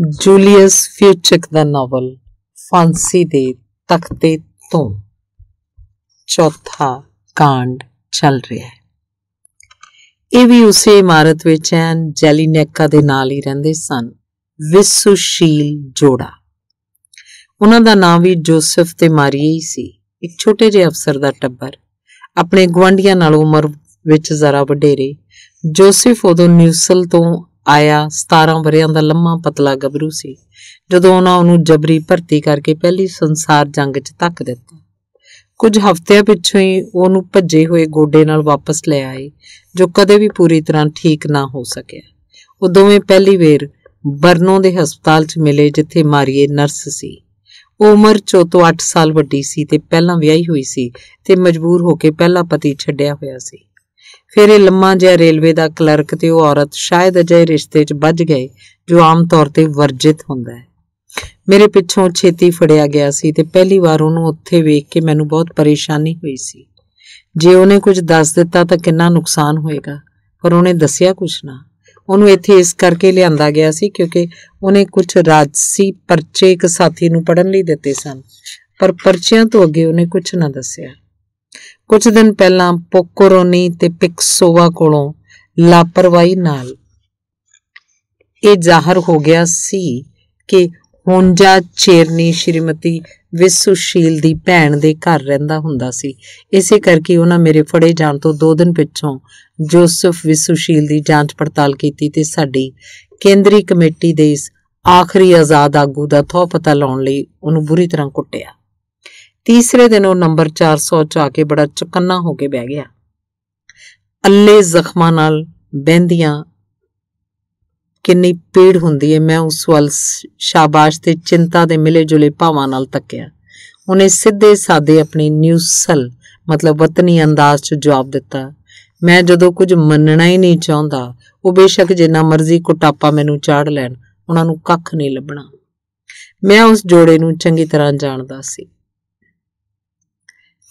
Julius फ्यूचिक the novel फांसी दे तख्ते तो ਚੌਥਾ ਕਾਂਡ ਚੱਲ ਰਿਹਾ ਹੈ ਇਹ ਵੀ ਉਸੇ ਇਮਾਰਤ ਵਿੱਚ ਐਨ ਜੈਲੀਨੈਕਾ ਦੇ ਨਾਲ ਹੀ ਰਹਿੰਦੇ ਸਨ ਵਿਸੂਸ਼ੀਲ ਜੋੜਾ ਉਹਨਾਂ ਦਾ ਨਾਮ ਵੀ ਜੋਸਫ ਤੇ ਮਾਰੀਆ ਹੀ ਸੀ ਇੱਕ ਛੋਟੇ ਜਿਹੇ ਅਫਸਰ ਦਾ ਟੱਬਰ ਆਪਣੇ ਗਵਾਂਢੀਆਂ ਨਾਲ ਉਮਰ ਵਿੱਚ ਜ਼ਰਾ ਵਡੇਰੇ ਜੋਸਫ ਉਦੋਂ ਨਿਊਸਲ ਤੋਂ ਆਇਆ 17 ਵਰਿਆਂ ਦਾ ਲੰਮਾ ਪਤਲਾ ਗੱਭਰੂ ਸੀ ਜਦੋਂ ਉਹਨਾਂ ਉਹਨੂੰ ਜਬਰੀ ਭਰਤੀ ਕਰਕੇ ਪਹਿਲੀ ਸੰਸਾਰ ਜੰਗ 'ਚ ਧੱਕ ਦਿੱਤਾ ਕੁਝ ਹਫ਼ਤਿਆਂ ਪਿੱਛੋਂ ਹੀ ਉਹਨੂੰ ਭੱਜੇ ਹੋਏ ਗੋਡੇ ਨਾਲ ਵਾਪਸ ਲੈ ਆਏ ਜੋ ਕਦੇ ਵੀ ਪੂਰੀ ਤਰ੍ਹਾਂ ਠੀਕ ਨਾ ਹੋ ਸਕਿਆ ਉਹ ਦੋਵੇਂ ਪਹਿਲੀ ਵੇਰ ਬਰਨੋ ਦੇ ਹਸਪਤਾਲ 'ਚ ਮਿਲੇ ਜਿੱਥੇ ਮਾਰੀਏ ਨਰਸ ਸੀ ਉਹ ਉਮਰ 4 ਤੋਂ 8 ਸਾਲ ਵੱਡੀ ਸੀ ਤੇ ਪਹਿਲਾਂ ਵਿਆਹੀ ਹੋਈ ਸੀ ਤੇ ਮਜਬੂਰ ਹੋ ਕੇ ਪਹਿਲਾ ਪਤੀ ਛੱਡਿਆ ਹੋਇਆ ਸੀ ਫਿਰ ਇਹ ਲੰਮਾ ਜਿਹਾ ਰੇਲਵੇ ਦਾ ਕਲਰਕ ਤੇ ਉਹ ਔਰਤ ਸ਼ਾਇਦ ਅਜੇ ਰਿਸ਼ਤੇ 'ਚ ਵੱਜ ਗਏ ਜੋ ਆਮ ਤੌਰ ਤੇ ਵਰਜਿਤ ਹੁੰਦਾ ਹੈ ਮੇਰੇ ਪਿੱਛੋਂ ਛੇਤੀ ਫੜਿਆ ਗਿਆ ਸੀ ਤੇ ਪਹਿਲੀ ਵਾਰ ਉਹਨੂੰ ਉੱਥੇ ਵੇਖ ਕੇ ਮੈਨੂੰ ਬਹੁਤ ਪਰੇਸ਼ਾਨੀ ਹੋਈ ਸੀ ਜੇ ਉਹਨੇ ਕੁਝ ਦੱਸ ਦਿੱਤਾ ਤਾਂ ਕਿੰਨਾ ਨੁਕਸਾਨ ਹੋਏਗਾ ਪਰ ਉਹਨੇ ਦੱਸਿਆ ਕੁਝ ਨਾ ਉਹਨੂੰ ਇੱਥੇ ਇਸ ਕਰਕੇ ਲਿਆਂਦਾ ਗਿਆ ਸੀ ਕਿਉਂਕਿ ਉਹਨੇ ਕੁਝ ਰਾਜਸੀ ਪਰਚੇ ਇੱਕ ਸਾਥੀ ਨੂੰ ਪੜਨ ਲਈ ਦਿੱਤੇ ਸਨ ਪਰ ਪਰਚਿਆਂ ਤੋਂ ਅੱਗੇ ਉਹਨੇ ਕੁਝ ਨਾ ਦੱਸਿਆ ਕੁਝ ਦਿਨ ਪਹਿਲਾਂ ਪੋਕੋਰੋਨੀ ਤੇ ਪਿਕਸੋਵਾ ਕੋਲੋਂ ਲਾਪਰਵਾਹੀ ਨਾਲ ਇਹ ਜ਼ਾਹਰ ਹੋ ਗਿਆ ਸੀ ਕਿ ਹੋਂਜਾ ਚੇਰਨੀ ਸ਼੍ਰੀਮਤੀ ਵਿਸੁਸ਼ੀਲ ਦੀ ਭੈਣ ਦੇ ਘਰ ਰਹਿੰਦਾ ਹੁੰਦਾ ਸੀ ਇਸੇ ਕਰਕੇ ਉਹਨਾਂ ਮੇਰੇ ਫੜੇ ਜਾਣ ਤੋਂ 2 ਦਿਨ ਪਿੱਛੋਂ ਜੋਸਫ ਵਿਸੁਸ਼ੀਲ ਦੀ ਜਾਂਚ ਪੜਤਾਲ ਕੀਤੀ ਤੇ ਸਾਡੀ ਕੇਂਦਰੀ ਕਮੇਟੀ ਦੇ ਇਸ ਆਖਰੀ ਆਜ਼ਾਦ ਆਗੂ ਦਾ ਥੋ ਪਤਾ ਲਾਉਣ ਲਈ ਉਹਨੂੰ ਬੁਰੀ ਤਰ੍ਹਾਂ ਕੁੱਟਿਆ तीसरे दिन वो नंबर 400 ਚ ਆ ਕੇ ਬੜਾ ਚੁਕੰਨਾ ਹੋ ਕੇ ਬਹਿ ਗਿਆ ਅੱਲੇ ਜ਼ਖਮਾਂ ਨਾਲ ਬਹਿੰਦੀਆਂ ਕਿੰਨੀ ਪੀੜ ਹੁੰਦੀ ਹੈ ਮੈਂ ਉਸ ਵੱਲ ਸ਼ਾਬਾਸ਼ ਤੇ ਚਿੰਤਾ ਦੇ ਮਿਲੇ ਜੁਲੇ ਭਾਵਾਂ ਨਾਲ ਤੱਕਿਆ ਉਹਨੇ ਸਿੱਧੇ ਸਾਦੇ ਆਪਣੀ ਨਿਊਸਲ ਮਤਲਬ ਵਤਨੀ ਅੰਦਾਜ਼ 'ਚ ਜਵਾਬ ਦਿੱਤਾ ਮੈਂ ਜਦੋਂ ਕੁਝ ਮੰਨਣਾ ਹੀ ਨਹੀਂ ਚਾਹੁੰਦਾ ਉਹ ਬੇਸ਼ੱਕ ਜਿੰਨਾ ਮਰਜ਼ੀ ਕੁਟਾਪਾ ਮੈਨੂੰ ਚਾੜ ਲੈਣ ਉਹਨਾਂ ਨੂੰ ਕੱਖ ਨਹੀਂ ਲੱਭਣਾ ਮੈਂ ਉਸ ਜੋੜੇ ਨੂੰ ਚੰਗੀ ਤਰ੍ਹਾਂ ਜਾਣਦਾ ਸੀ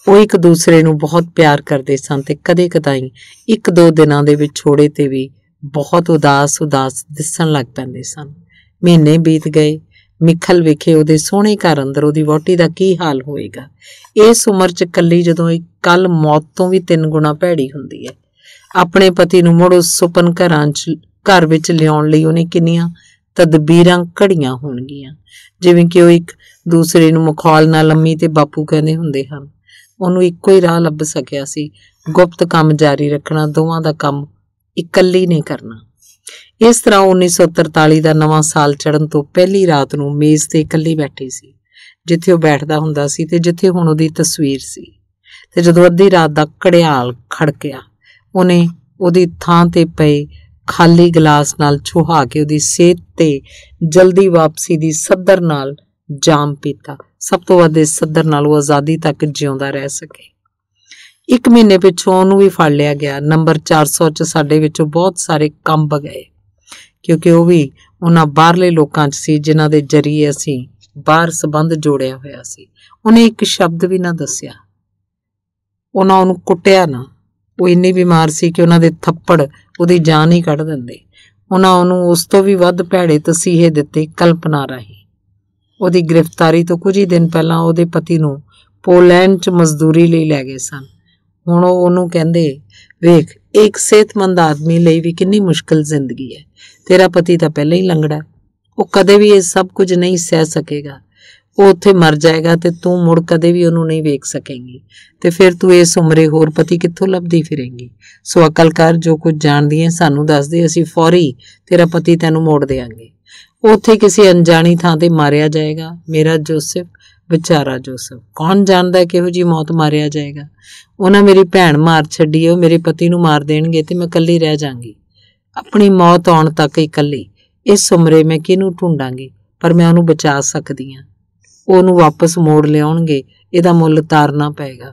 ਉਹ ਇੱਕ ਦੂਸਰੇ ਨੂੰ ਬਹੁਤ ਪਿਆਰ ਕਰਦੇ ਸਨ ਤੇ ਕਦੇ-ਕਦਾਈ ਇੱਕ ਦੋ ਦਿਨਾਂ ਦੇ ਵਿੱਚ ਛੋੜੇ ਤੇ ਵੀ ਬਹੁਤ ਉਦਾਸ-ਉਦਾਸ ਦਿਸਣ ਲੱਗ ਪੈਂਦੇ ਸਨ ਮਹੀਨੇ ਬੀਤ ਗਏ ਮਿੱਖਲ ਵਿਖੇ ਉਹਦੇ ਸੋਹਣੇ ਘਰ ਅੰਦਰ ਉਹਦੀ ਵੋਟੀ ਦਾ ਕੀ ਹਾਲ ਹੋਏਗਾ ਇਸ ਉਮਰ 'ਚ ਕੱਲੀ ਜਦੋਂ ਇੱਕ ਕੱਲ ਮੌਤ ਤੋਂ ਵੀ ਤਿੰਨ ਗੁਣਾ ਭੈੜੀ ਹੁੰਦੀ ਹੈ ਆਪਣੇ ਪਤੀ ਨੂੰ ਮੜੋ ਸੁਪਨ ਘਰਾਂ 'ਚ ਘਰ ਵਿੱਚ ਲਿਆਉਣ ਲਈ ਉਹਨੇ ਕਿੰਨੀਆਂ ਤਦਬੀਰਾਂ ਘੜੀਆਂ ਹੋਣਗੀਆਂ ਜਿਵੇਂ ਕਿ ਉਹ ਇੱਕ ਦੂਸਰੇ ਨੂੰ ਮੁਖਾਲ ਨਾਲ ਲੰਮੀ ਤੇ ਬਾਪੂ ਕਹਿੰਦੇ ਹੁੰਦੇ ਹਨ ਉਹਨੂੰ ਇੱਕੋ ਹੀ ਰਾਹ ਲੱਭ ਸਕਿਆ ਸੀ ਗੁਪਤ ਕੰਮ ਜਾਰੀ ਰੱਖਣਾ ਦੋਵਾਂ ਦਾ ਕੰਮ ਇਕੱਲੀ ਨੇ ਕਰਨਾ ਇਸ ਤਰ੍ਹਾਂ 1943 ਦਾ ਨਵਾਂ ਸਾਲ ਚੜ੍ਹਨ ਤੋਂ ਪਹਿਲੀ ਰਾਤ ਨੂੰ ਮੇਜ਼ ਤੇ ਇਕੱਲੀ ਬੈਠੀ ਸੀ ਜਿੱਥੇ ਉਹ ਬੈਠਦਾ ਹੁੰਦਾ ਸੀ ਤੇ ਜਿੱਥੇ ਹੁਣ ਉਹਦੀ ਤਸਵੀਰ ਸੀ ਤੇ ਜਦੋਂ ਅੱਧੀ ਰਾਤ ਦਾ ਕੜਿਆਲ ਖੜਕਿਆ ਉਹਨੇ ਉਹਦੀ ਥਾਂ ਤੇ ਪਏ ਖਾਲੀ ਗਲਾਸ ਨਾਲ ਛੁਹਾ ਕੇ ਉਹਦੀ ਸਿਹਤ ਤੇ ਜਲਦੀ ਵਾਪਸੀ ਦੀ ਸੱਦਰ ਨਾਲ ਜਾਮ ਪੀਤਾ ਸਭ ਤੋਂ ਵੱਧ ਇਸ ਸੱਦਰ ਨਾਲ ਉਹ ਆਜ਼ਾਦੀ ਤੱਕ ਜਿਉਂਦਾ ਰਹਿ ਸਕੇ ਇੱਕ ਮਹੀਨੇ ਪਿਛੋਂ ਉਹਨੂੰ ਵੀ ਫੜ ਲਿਆ ਗਿਆ ਨੰਬਰ 400 'ਚ ਸਾਡੇ ਵਿੱਚੋਂ ਬਹੁਤ ਸਾਰੇ ਕੰਮ ਬਗਏ ਕਿਉਂਕਿ ਉਹ ਵੀ ਉਹਨਾਂ ਬਾਹਰਲੇ ਲੋਕਾਂ 'ਚ ਸੀ ਜਿਨ੍ਹਾਂ ਦੇ ਜਰੀਏ ਅਸੀਂ ਬਾਹਰ ਸਬੰਧ ਜੋੜਿਆ ਹੋਇਆ ਸੀ ਉਹਨੇ ਇੱਕ ਸ਼ਬਦ ਵੀ ਨਾ ਦੱਸਿਆ ਉਹਨਾਂ ਉਹਨੂੰ ਕੁੱਟਿਆ ਨਾ ਉਹ ਇੰਨੀ ਬਿਮਾਰ ਸੀ ਕਿ ਉਹਨਾਂ ਦੇ ਥੱਪੜ ਉਹਦੀ ਜਾਨ ਹੀ ਕੱਢ ਦਿੰਦੇ ਉਹਨਾਂ ਉਹਨੂੰ ਉਸ ਤੋਂ ਵੀ ਵੱਧ ਭੈੜੇ ਤਸੀਹੇ ਦਿੱਤੇ ਕਲਪਨਾ ਰਹੀ ਉਹਦੀ ਗ੍ਰਿਫਤਾਰੀ ਤੋਂ ਕੁਝ ਹੀ ਦਿਨ ਪਹਿਲਾਂ ਉਹਦੇ ਪਤੀ ਨੂੰ ਪੋਲੈਂਡ 'ਚ ਮਜ਼ਦੂਰੀ ਲਈ ਲੈ ਗਏ ਸਨ ਹੁਣ ਉਹ ਉਹਨੂੰ ਕਹਿੰਦੇ ਵੇਖ ਇੱਕ ਸਿਹਤਮੰਦ ਆਦਮੀ ਲਈ ਵੀ ਕਿੰਨੀ ਮੁਸ਼ਕਲ ਜ਼ਿੰਦਗੀ ਹੈ ਤੇਰਾ ਪਤੀ ਤਾਂ ਪਹਿਲਾਂ ਹੀ ਲੰਗੜਾ ਉਹ ਕਦੇ ਵੀ ਇਹ ਸਭ ਕੁਝ ਨਹੀਂ ਸਹਿ ਸਕੇਗਾ ਉਹ ਉੱਥੇ ਮਰ ਜਾਏਗਾ ਤੇ ਤੂੰ ਮੁੜ ਕਦੇ ਵੀ ਉਹਨੂੰ ਨਹੀਂ ਵੇਖ ਸਕੇਂਗੀ ਤੇ ਫਿਰ ਤੂੰ ਇਸ ਉਮਰੇ ਹੋਰ ਪਤੀ ਕਿੱਥੋਂ ਲੱਭਦੀ ਫਿਰੇਂਗੀ ਸੋ ਅਕਲਕਾਰ ਜੋ ਕੁਝ ਜਾਣਦੀ ਹੈ ਸਾਨੂੰ ਦੱਸ ਦੇ ਅਸੀਂ ਫੌਰੀ ਤੇਰਾ ਪਤੀ ਤੈਨੂੰ ਮੋੜ ਦੇਾਂਗੇ ਉੱਥੇ ਕਿਸੇ ਅਣਜਾਣੀ ਥਾਂ ਤੇ ਮਾਰਿਆ ਜਾਏਗਾ ਮੇਰਾ ਜੋਸਫ ਵਿਚਾਰਾ ਜੋਸਫ ਕੌਣ ਜਾਣਦਾ ਕਿਹੋ ਜੀ ਮੌਤ ਮਾਰਿਆ ਜਾਏਗਾ ਉਹਨਾਂ ਮੇਰੀ ਭੈਣ ਮਾਰ ਛੱਡੀ ਉਹ ਮੇਰੇ ਪਤੀ ਨੂੰ ਮਾਰ ਦੇਣਗੇ ਤੇ ਮੈਂ ਇਕੱਲੀ ਰਹਿ ਜਾਾਂਗੀ ਆਪਣੀ ਮੌਤ ਆਉਣ ਤੱਕ ਇਕੱਲੀ ਇਸ ਉਮਰੇ ਮੈਂ ਕਿਹਨੂੰ ਢੂੰਡਾਂਗੀ ਪਰ ਮੈਂ ਉਹਨੂੰ ਬਚਾ ਸਕਦੀ ਹਾਂ ਉਹਨੂੰ ਵਾਪਸ ਮੋੜ ਲਿਆਉਣਗੇ ਇਹਦਾ ਮੁੱਲ ਤਾਰਨਾ ਪਏਗਾ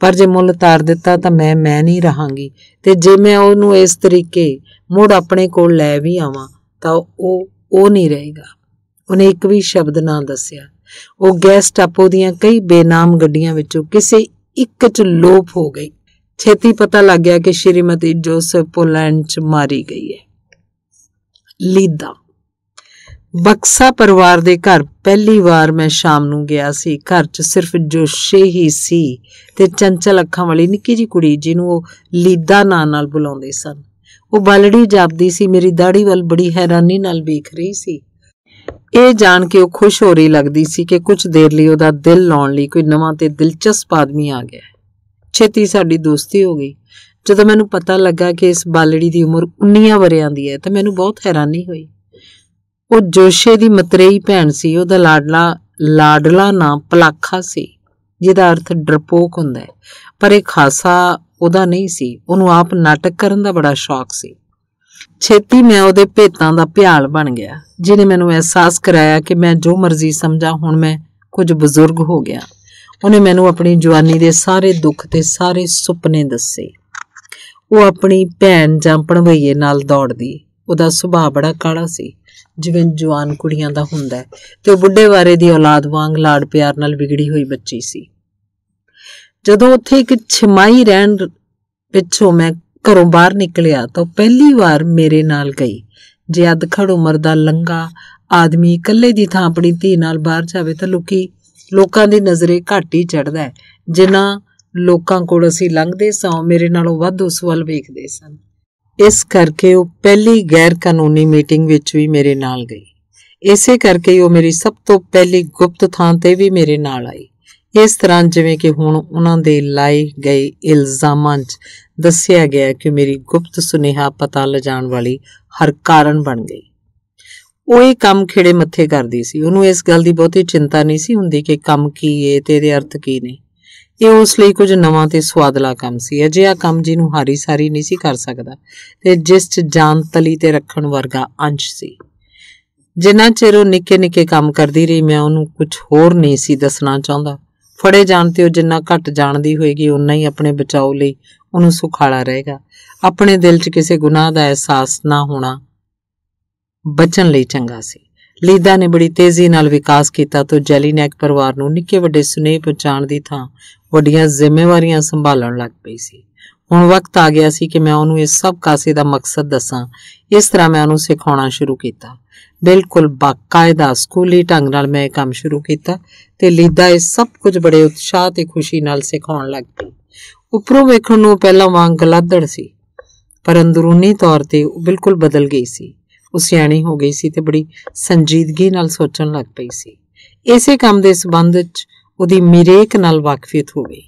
ਪਰ ਜੇ ਮੁੱਲ ਤਾਰ ਦਿੱਤਾ ਤਾਂ ਮੈਂ ਮੈਂ ਨਹੀਂ ਰਹਾਂਗੀ ਤੇ ਜੇ ਮੈਂ ਉਹਨੂੰ ਇਸ ਤਰੀਕੇ ਮੋੜ ਆਪਣੇ ਕੋਲ ਲੈ ਵੀ ਆਵਾਂ ਤਾਂ ਉਹ ਉਹ ਨਹੀਂ ਰਹੇਗਾ ਉਹਨੇ ਇੱਕ ਵੀ ਸ਼ਬਦ ਨਾ ਦੱਸਿਆ ਉਹ ਗੈਸ ਟਾਪੋ ਦੀਆਂ ਕਈ ਬੇਨਾਮ ਗੱਡੀਆਂ ਵਿੱਚੋਂ ਕਿਸੇ ਇੱਕ 'ਚ ਲੋਪ ਹੋ ਗਈ ਛੇਤੀ ਪਤਾ ਲੱਗ ਗਿਆ ਕਿ ਸ਼੍ਰੀਮਤੀ ਜੋਸਫ ਪੋਲੈਂਡ 'ਚ ਮਾਰੀ ਗਈ ਹੈ ਲੀਦਾ ਬਕਸਾ ਪਰਿਵਾਰ ਦੇ ਘਰ ਪਹਿਲੀ ਵਾਰ ਮੈਂ ਸ਼ਾਮ ਨੂੰ ਗਿਆ ਸੀ ਘਰ 'ਚ ਸਿਰਫ ਜੋਸ਼ੇ ਹੀ ਸੀ ਤੇ ਚੰਚਲ ਅੱਖਾਂ ਵਾਲੀ ਨਿੱਕੀ ਜੀ ਕੁੜੀ ਜਿਹਨੂੰ ਉਹ ਲੀਦਾ ਨਾਂ ਨਾਲ ਬੁਲਾਉਂਦੇ ਸਨ ਉਹ ਬਲੜੀ ਜਾਪਦੀ ਸੀ ਮੇਰੀ ਦਾੜੀ ਵੱਲ ਬੜੀ ਹੈਰਾਨੀ ਨਾਲ ਵੇਖ ਰਹੀ ਸੀ ਇਹ ਜਾਣ ਕੇ ਉਹ ਖੁਸ਼ ਹੋ ਰਹੀ ਲੱਗਦੀ ਸੀ ਕਿ ਕੁਝ ਦੇਰ ਲਈ ਉਹਦਾ ਦਿਲ ਲਾਉਣ ਲਈ ਕੋਈ ਨਵਾਂ ਤੇ ਦਿਲਚਸਪ ਆਦਮੀ ਆ ਗਿਆ ਛੇਤੀ ਸਾਡੀ ਦੋਸਤੀ ਹੋ ਗਈ ਜਦੋਂ ਮੈਨੂੰ ਪਤਾ ਲੱਗਾ ਕਿ ਇਸ ਬਾਲੜੀ ਦੀ ਉਮਰ 19 ਵਰਿਆਂ ਦੀ ਹੈ ਤਾਂ ਮੈਨੂੰ ਬਹੁਤ ਹੈਰਾਨੀ ਹੋਈ ਉਹ ਜੋਸ਼ੇ ਦੀ ਮਤਰੇਈ ਭੈਣ ਸੀ ਉਹਦਾ ਲਾਡਲਾ ਲਾਡਲਾ ਨਾਂ ਪਲਾਖਾ ਸੀ ਜਿਹਦਾ ਅਰਥ ਡਰਪੋਕ ਹੁੰਦਾ ਹੈ ਪਰ ਇਹ ਖਾਸਾ ਉਹਦਾ ਨਹੀਂ ਸੀ ਉਹਨੂੰ ਆਪ ਨਾਟਕ ਕਰਨ ਦਾ ਬੜਾ ਸ਼ੌਕ ਸੀ ਛੇਤੀ ਮੈਂ ਉਹਦੇ ਭੇਤਾਂ ਦਾ ਭਿਆਲ ਬਣ ਗਿਆ ਜਿਹਨੇ ਮੈਨੂੰ ਅਹਿਸਾਸ ਕਰਾਇਆ ਕਿ ਮੈਂ ਜੋ ਮਰਜ਼ੀ ਸਮਝਾਂ ਹੁਣ ਮੈਂ ਕੁਝ ਬਜ਼ੁਰਗ ਹੋ ਗਿਆ ਉਹਨੇ ਮੈਨੂੰ ਆਪਣੀ ਜਵਾਨੀ ਦੇ ਸਾਰੇ ਦੁੱਖ ਤੇ ਸਾਰੇ ਸੁਪਨੇ ਦੱਸੇ ਉਹ ਆਪਣੀ ਭੈਣ ਜਾਂ ਪਣਵਈਏ ਨਾਲ ਦੌੜਦੀ ਉਹਦਾ ਸੁਭਾਅ ਬੜਾ ਕਾਲਾ ਸੀ ਜਿਵੇਂ ਜਵਾਨ ਕੁੜੀਆਂ ਦਾ ਹੁੰਦਾ ਤੇ ਉਹ ਬੁੱਢੇ ਵਾਰੇ ਦੀ ਔਲਾਦ ਵਾਂਗ ਲਾੜ ਪਿਆਰ ਨਾਲ ਵਿਗੜੀ ਹੋਈ ਬੱਚੀ ਸੀ ਜਦੋਂ ਉੱਥੇ ਇੱਕ ਛਮਾਈ ਰਹਿਣ ਪਿੱਛੋਂ ਮੈਂ ਘਰੋਂ ਬਾਹਰ ਨਿਕਲਿਆ ਤਾਂ ਪਹਿਲੀ ਵਾਰ ਮੇਰੇ ਨਾਲ ਗਈ ਜੇ ਅਧਖੜ ਉਮਰ ਦਾ ਲੰਗਾ ਆਦਮੀ ਇਕੱਲੇ ਦੀ ਥਾਂ ਆਪਣੀ ਧੀ ਨਾਲ ਬਾਹਰ ਜਾਵੇ ਤਾਂ ਲੋਕੀ ਲੋਕਾਂ ਦੀ ਨਜ਼ਰੇ ਘੱਟ ਹੀ ਚੜਦਾ ਹੈ ਜਿਨ੍ਹਾਂ ਲੋਕਾਂ ਕੋਲ ਅਸੀਂ ਲੰਘਦੇ ਸਾਂ ਮੇਰੇ ਨਾਲੋਂ ਵੱਧ ਉਸ ਵੱਲ ਵੇਖਦੇ ਸਨ ਇਸ ਕਰਕੇ ਉਹ ਪਹਿਲੀ ਗੈਰ ਕਾਨੂੰਨੀ ਮੀਟਿੰਗ ਵਿੱਚ ਵੀ ਮੇਰੇ ਨਾਲ ਗਈ ਇਸੇ ਕਰਕੇ ਉਹ ਮੇਰੀ ਸਭ ਤੋਂ ਪਹਿਲੀ ਗੁਪਤ ਥਾਂ ਤੇ ਵੀ ਮੇਰੇ ਨਾਲ ਆਈ ਇਸ ਤਰ੍ਹਾਂ ਜਿਵੇਂ ਕਿ ਹੁਣ ਉਹਨਾਂ ਦੇ ਲਾਏ ਗਏ ਇਲਜ਼ਾਮਾਂ 'ਚ ਦੱਸਿਆ ਗਿਆ ਕਿ ਮੇਰੀ ਗੁਪਤ ਸੁਨੇਹਾ ਪਤਾ ਲਜਾਣ ਵਾਲੀ ਹਰ ਕਾਰਨ ਬਣ ਗਈ ਉਹ ਇਹ ਕੰਮ ਖੇੜੇ ਮੱਥੇ ਕਰਦੀ ਸੀ ਉਹਨੂੰ ਇਸ ਗੱਲ ਦੀ ਬਹੁਤੀ ਚਿੰਤਾ ਨਹੀਂ ਸੀ ਹੁੰਦੀ ਕਿ ਕੰਮ ਕੀ ਏ ਤੇ ਇਹਦੇ ਅਰਥ ਕੀ ਨੇ ਇਹ ਉਸ ਲਈ ਕੁਝ ਨਵਾਂ ਤੇ ਸਵਾਦਲਾ ਕੰਮ ਸੀ ਅਜਿਹਾ ਕੰਮ ਜਿਹਨੂੰ ਹਾਰੀ ਸਾਰੀ ਨਹੀਂ ਸੀ ਕਰ ਸਕਦਾ ਤੇ ਜਿਸ 'ਚ ਜਾਨ ਤਲੀ ਤੇ ਰੱਖਣ ਵਰਗਾ ਅੰਸ਼ ਸੀ ਜਿੰਨਾ ਚਿਰ ਉਹ ਨਿੱਕੇ ਨਿੱਕੇ ਕੰਮ ਕਰਦੀ ਰਹੀ ਮੈਂ ਉਹਨੂੰ ਕੁਝ ਹੋਰ ਨਹੀਂ ਸੀ ਦੱਸਣਾ ਚਾਹੁੰਦਾ ਫੜੇ ਜਾਣ ਤੇ ਉਹ ਜਿੰਨਾ ਘੱਟ ਜਾਣਦੀ ਹੋਏਗੀ ਉਨਾ ਹੀ ਆਪਣੇ ਬਚਾਓ ਲਈ ਉਹਨੂੰ ਸੁਖਾਲਾ ਰਹੇਗਾ ਆਪਣੇ ਦਿਲ 'ਚ ਕਿਸੇ ਗੁਨਾਹ ਦਾ ਅਹਿਸਾਸ ਨਾ ਹੋਣਾ ਬਚਣ ਲਈ ਚੰਗਾ ਸੀ ਲੀਦਾ ਨੇ ਬੜੀ ਤੇਜ਼ੀ ਨਾਲ ਵਿਕਾਸ ਕੀਤਾ ਤੋਂ ਜੈਲੀਨੈਕ ਪਰਿਵਾਰ ਨੂੰ ਨਿੱਕੇ ਵੱਡੇ ਸੁਨੇਹ ਪਹੁੰਚਾਉਣ ਦੀ ਥਾਂ ਵੱਡੀਆਂ ਜ਼ਿੰਮੇਵਾਰੀਆਂ ਸੰਭਾਲਣ ਲੱਗ ਪਈ ਸੀ ਹੁਣ ਵਕਤ ਆ ਗਿਆ ਸੀ ਕਿ ਮੈਂ ਉਹਨੂੰ ਇਸ ਸਭ ਕਾਸੇ ਦਾ ਮਕਸਦ ਦੱਸਾਂ ਇਸ ਤਰ੍ਹਾਂ ਮੈਂ ਉਹਨੂੰ ਸਿਖਾਉਣਾ ਸ਼ੁਰੂ ਕੀਤਾ ਬਿਲਕੁਲ ਬਾਕਾਇਦਾ ਸਕੂਲੀ ਢੰਗ ਨਾਲ ਮੈਂ ਇਹ ਕੰਮ ਸ਼ੁਰੂ ਕੀਤਾ ਤੇ ਲੀਦਾ ਇਹ ਸਭ ਕੁਝ ਬੜੇ ਉਤਸ਼ਾਹ ਤੇ ਖੁਸ਼ੀ ਨਾਲ ਸਿਖਾਉਣ ਲੱਗ ਪਈ ਉੱਪਰੋਂ ਵੇਖਣ ਨੂੰ ਪਹਿਲਾਂ ਵਾਂਗ ਗਲਾਦੜ ਸੀ ਪਰ ਅੰਦਰੂਨੀ ਤੌਰ ਤੇ ਉਹ ਬਿਲਕੁਲ ਬਦਲ ਗਈ ਸੀ ਉਹ ਸਿਆਣੀ ਹੋ ਗਈ ਸੀ ਤੇ ਬੜੀ ਸੰਜੀਦਗੀ ਨਾਲ ਸੋਚਣ ਲੱਗ ਪਈ ਸੀ ਇਸੇ ਕੰਮ ਦੇ ਸਬੰਧ ਵਿੱਚ ਉਹਦੀ ਮਿਰੇਕ ਨਾਲ ਵਾਕਫੀਅਤ ਹੋ ਗਈ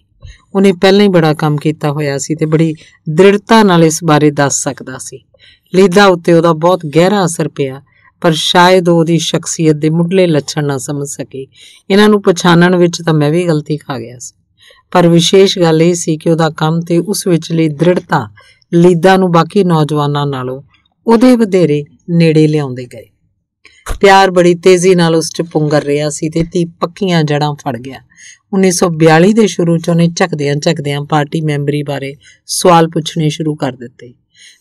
ਉਹਨੇ ਪਹਿਲਾਂ ਹੀ ਬੜਾ ਕੰਮ ਕੀਤਾ ਹੋਇਆ ਸੀ ਤੇ ਬੜੀ ਦ੍ਰਿੜਤਾ ਨਾਲ ਇਸ ਬਾਰੇ ਦੱਸ ਸਕਦਾ ਸੀ ਲੀਦਾ ਉੱਤੇ ਉਹਦਾ ਬਹੁਤ ਗਹਿਰਾ ਅਸਰ ਪਿਆ ਪਰ ਸ਼ਾਇਦ ਉਹ ਉਹਦੀ ਸ਼ਖਸੀਅਤ ਦੇ ਮੁੱਢਲੇ ਲੱਛਣ ਨਾ ਸਮਝ ਸਕੀ ਇਹਨਾਂ ਨੂੰ ਪਛਾਣਨ ਵਿੱਚ ਤਾਂ ਮੈਂ ਵੀ ਗਲਤੀ ਖਾ ਗਿਆ ਸੀ ਪਰ ਵਿਸ਼ੇਸ਼ ਗੱਲ ਇਹ ਸੀ ਕਿ ਉਹਦਾ ਕੰਮ ਤੇ ਉਸ ਵਿੱਚਲੀ ਦ੍ਰਿੜਤਾ ਲੀਦਾ ਨੂੰ ਬਾਕੀ ਨੌਜਵਾਨਾਂ ਨਾਲੋਂ ਉਹਦੇ ਵਧੇਰੇ ਨੇੜੇ ਲਿਆਉਂਦੇ ਗਏ ਪਿਆਰ ਬੜੀ ਤੇਜ਼ੀ ਨਾਲ ਉਸ 'ਚ ਪੁੰਗਰ ਰਿਹਾ ਸੀ ਤੇ ਤੀ ਪੱਕੀਆਂ ਜੜਾਂ ਫੜ ਗਿਆ 1942 ਦੇ ਸ਼ੁਰੂ ਚ ਉਹਨੇ ਝਕਦਿਆਂ ਝਕਦਿਆਂ ਪਾਰਟੀ ਮੈਂਬਰੀ ਬਾਰੇ ਸਵਾਲ ਪੁੱਛਣੇ ਸ਼ੁਰੂ ਕਰ ਦਿੱਤੇ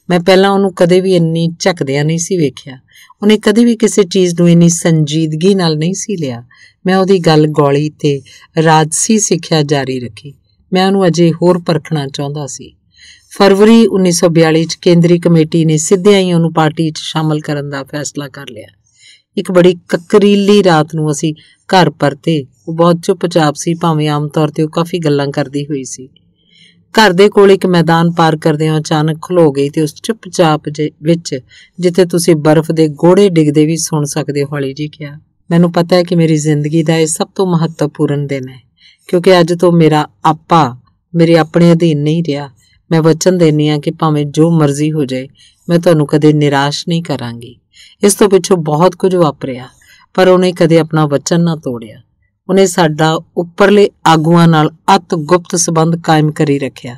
ਮੈਂ ਪਹਿਲਾਂ ਉਹਨੂੰ ਕਦੇ ਵੀ ਇੰਨੀ ਝਕਦਿਆਂ ਨਹੀਂ ਸੀ ਵੇਖਿਆ ਉਹਨੇ ਕਦੇ ਵੀ ਕਿਸੇ ਚੀਜ਼ ਨੂੰ ਇੰਨੀ ਸੰਜੀਦਗੀ ਨਾਲ ਨਹੀਂ ਸੀ ਲਿਆ ਮੈਂ ਉਹਦੀ ਗੱਲ ਗੋਲੀ ਤੇ ਰਾਜਸੀ ਸਿੱਖਿਆ ਜਾਰੀ ਰੱਖੀ ਮੈਂ ਉਹਨੂੰ ਅਜੇ ਹੋਰ ਪਰਖਣਾ ਚਾਹੁੰਦਾ ਸੀ ਫਰਵਰੀ 1942 ਚ ਕੇਂਦਰੀ ਕਮੇਟੀ ਨੇ ਸਿੱਧਿਆ ਹੀ ਉਹਨੂੰ ਪਾਰਟੀ 'ਚ ਸ਼ਾਮਲ ਕਰਨ ਦਾ ਫੈਸਲਾ ਕਰ ਲਿਆ ਇੱਕ ਬੜੀ ਕਕਰੀਲੀ ਰਾਤ ਨੂੰ ਅਸੀਂ ਘਰ ਪਰਤੇ ਉਹ ਬਹੁਤ ਚੁੱਪਚਾਪ ਸੀ ਭਾਵੇਂ ਆਮ ਤੌਰ ਤੇ ਉਹ ਕਾਫੀ ਗੱਲਾਂ ਕਰਦੀ ਹੋਈ ਸੀ ਘਰ ਦੇ ਕੋਲ ਇੱਕ ਮੈਦਾਨ ਪਾਰ ਕਰਦਿਆਂ ਅਚਾਨਕ ਖਲੋ ਗਈ ਤੇ ਉਸ ਚੁੱਪਚਾਪ ਵਿੱਚ ਜਿੱਥੇ ਤੁਸੀਂ ਬਰਫ਼ ਦੇ ਗੋੜੇ ਡਿੱਗਦੇ ਵੀ ਸੁਣ ਸਕਦੇ ਹੌਲੀ ਜੀ ਕਿਹਾ ਮੈਨੂੰ ਪਤਾ ਹੈ ਕਿ ਮੇਰੀ ਜ਼ਿੰਦਗੀ ਦਾ ਇਹ ਸਭ ਤੋਂ ਮਹੱਤਵਪੂਰਨ ਦਿਨ ਹੈ ਕਿਉਂਕਿ ਅੱਜ ਤੋਂ ਮੇਰਾ ਆਪਾ ਮੇਰੇ ਆਪਣੇ ਅਧੀਨ ਨਹੀਂ ਰਿਹਾ ਮੈਂ ਵਚਨ ਦੇਨੀ ਆ ਕਿ ਭਾਵੇਂ ਜੋ ਮਰਜ਼ੀ ਹੋ ਜਾਏ ਮੈਂ ਤੁਹਾਨੂੰ ਕਦੇ ਨਿਰਾਸ਼ ਨਹੀਂ ਕਰਾਂਗੀ ਇਸ ਤੋਂ ਪਿੱਛੋਂ ਬਹੁਤ ਕੁਝ ਵਾਪਰਿਆ ਪਰ ਉਹਨੇ ਕਦੇ ਆਪਣਾ ਵਚਨ ਨਾ ਤੋੜਿਆ ਉਹਨੇ ਸਾਡਾ ਉੱਪਰਲੇ ਆਗੂਆਂ ਨਾਲ ਅਤ ਗੁਪਤ ਸਬੰਧ ਕਾਇਮ ਕਰੀ ਰੱਖਿਆ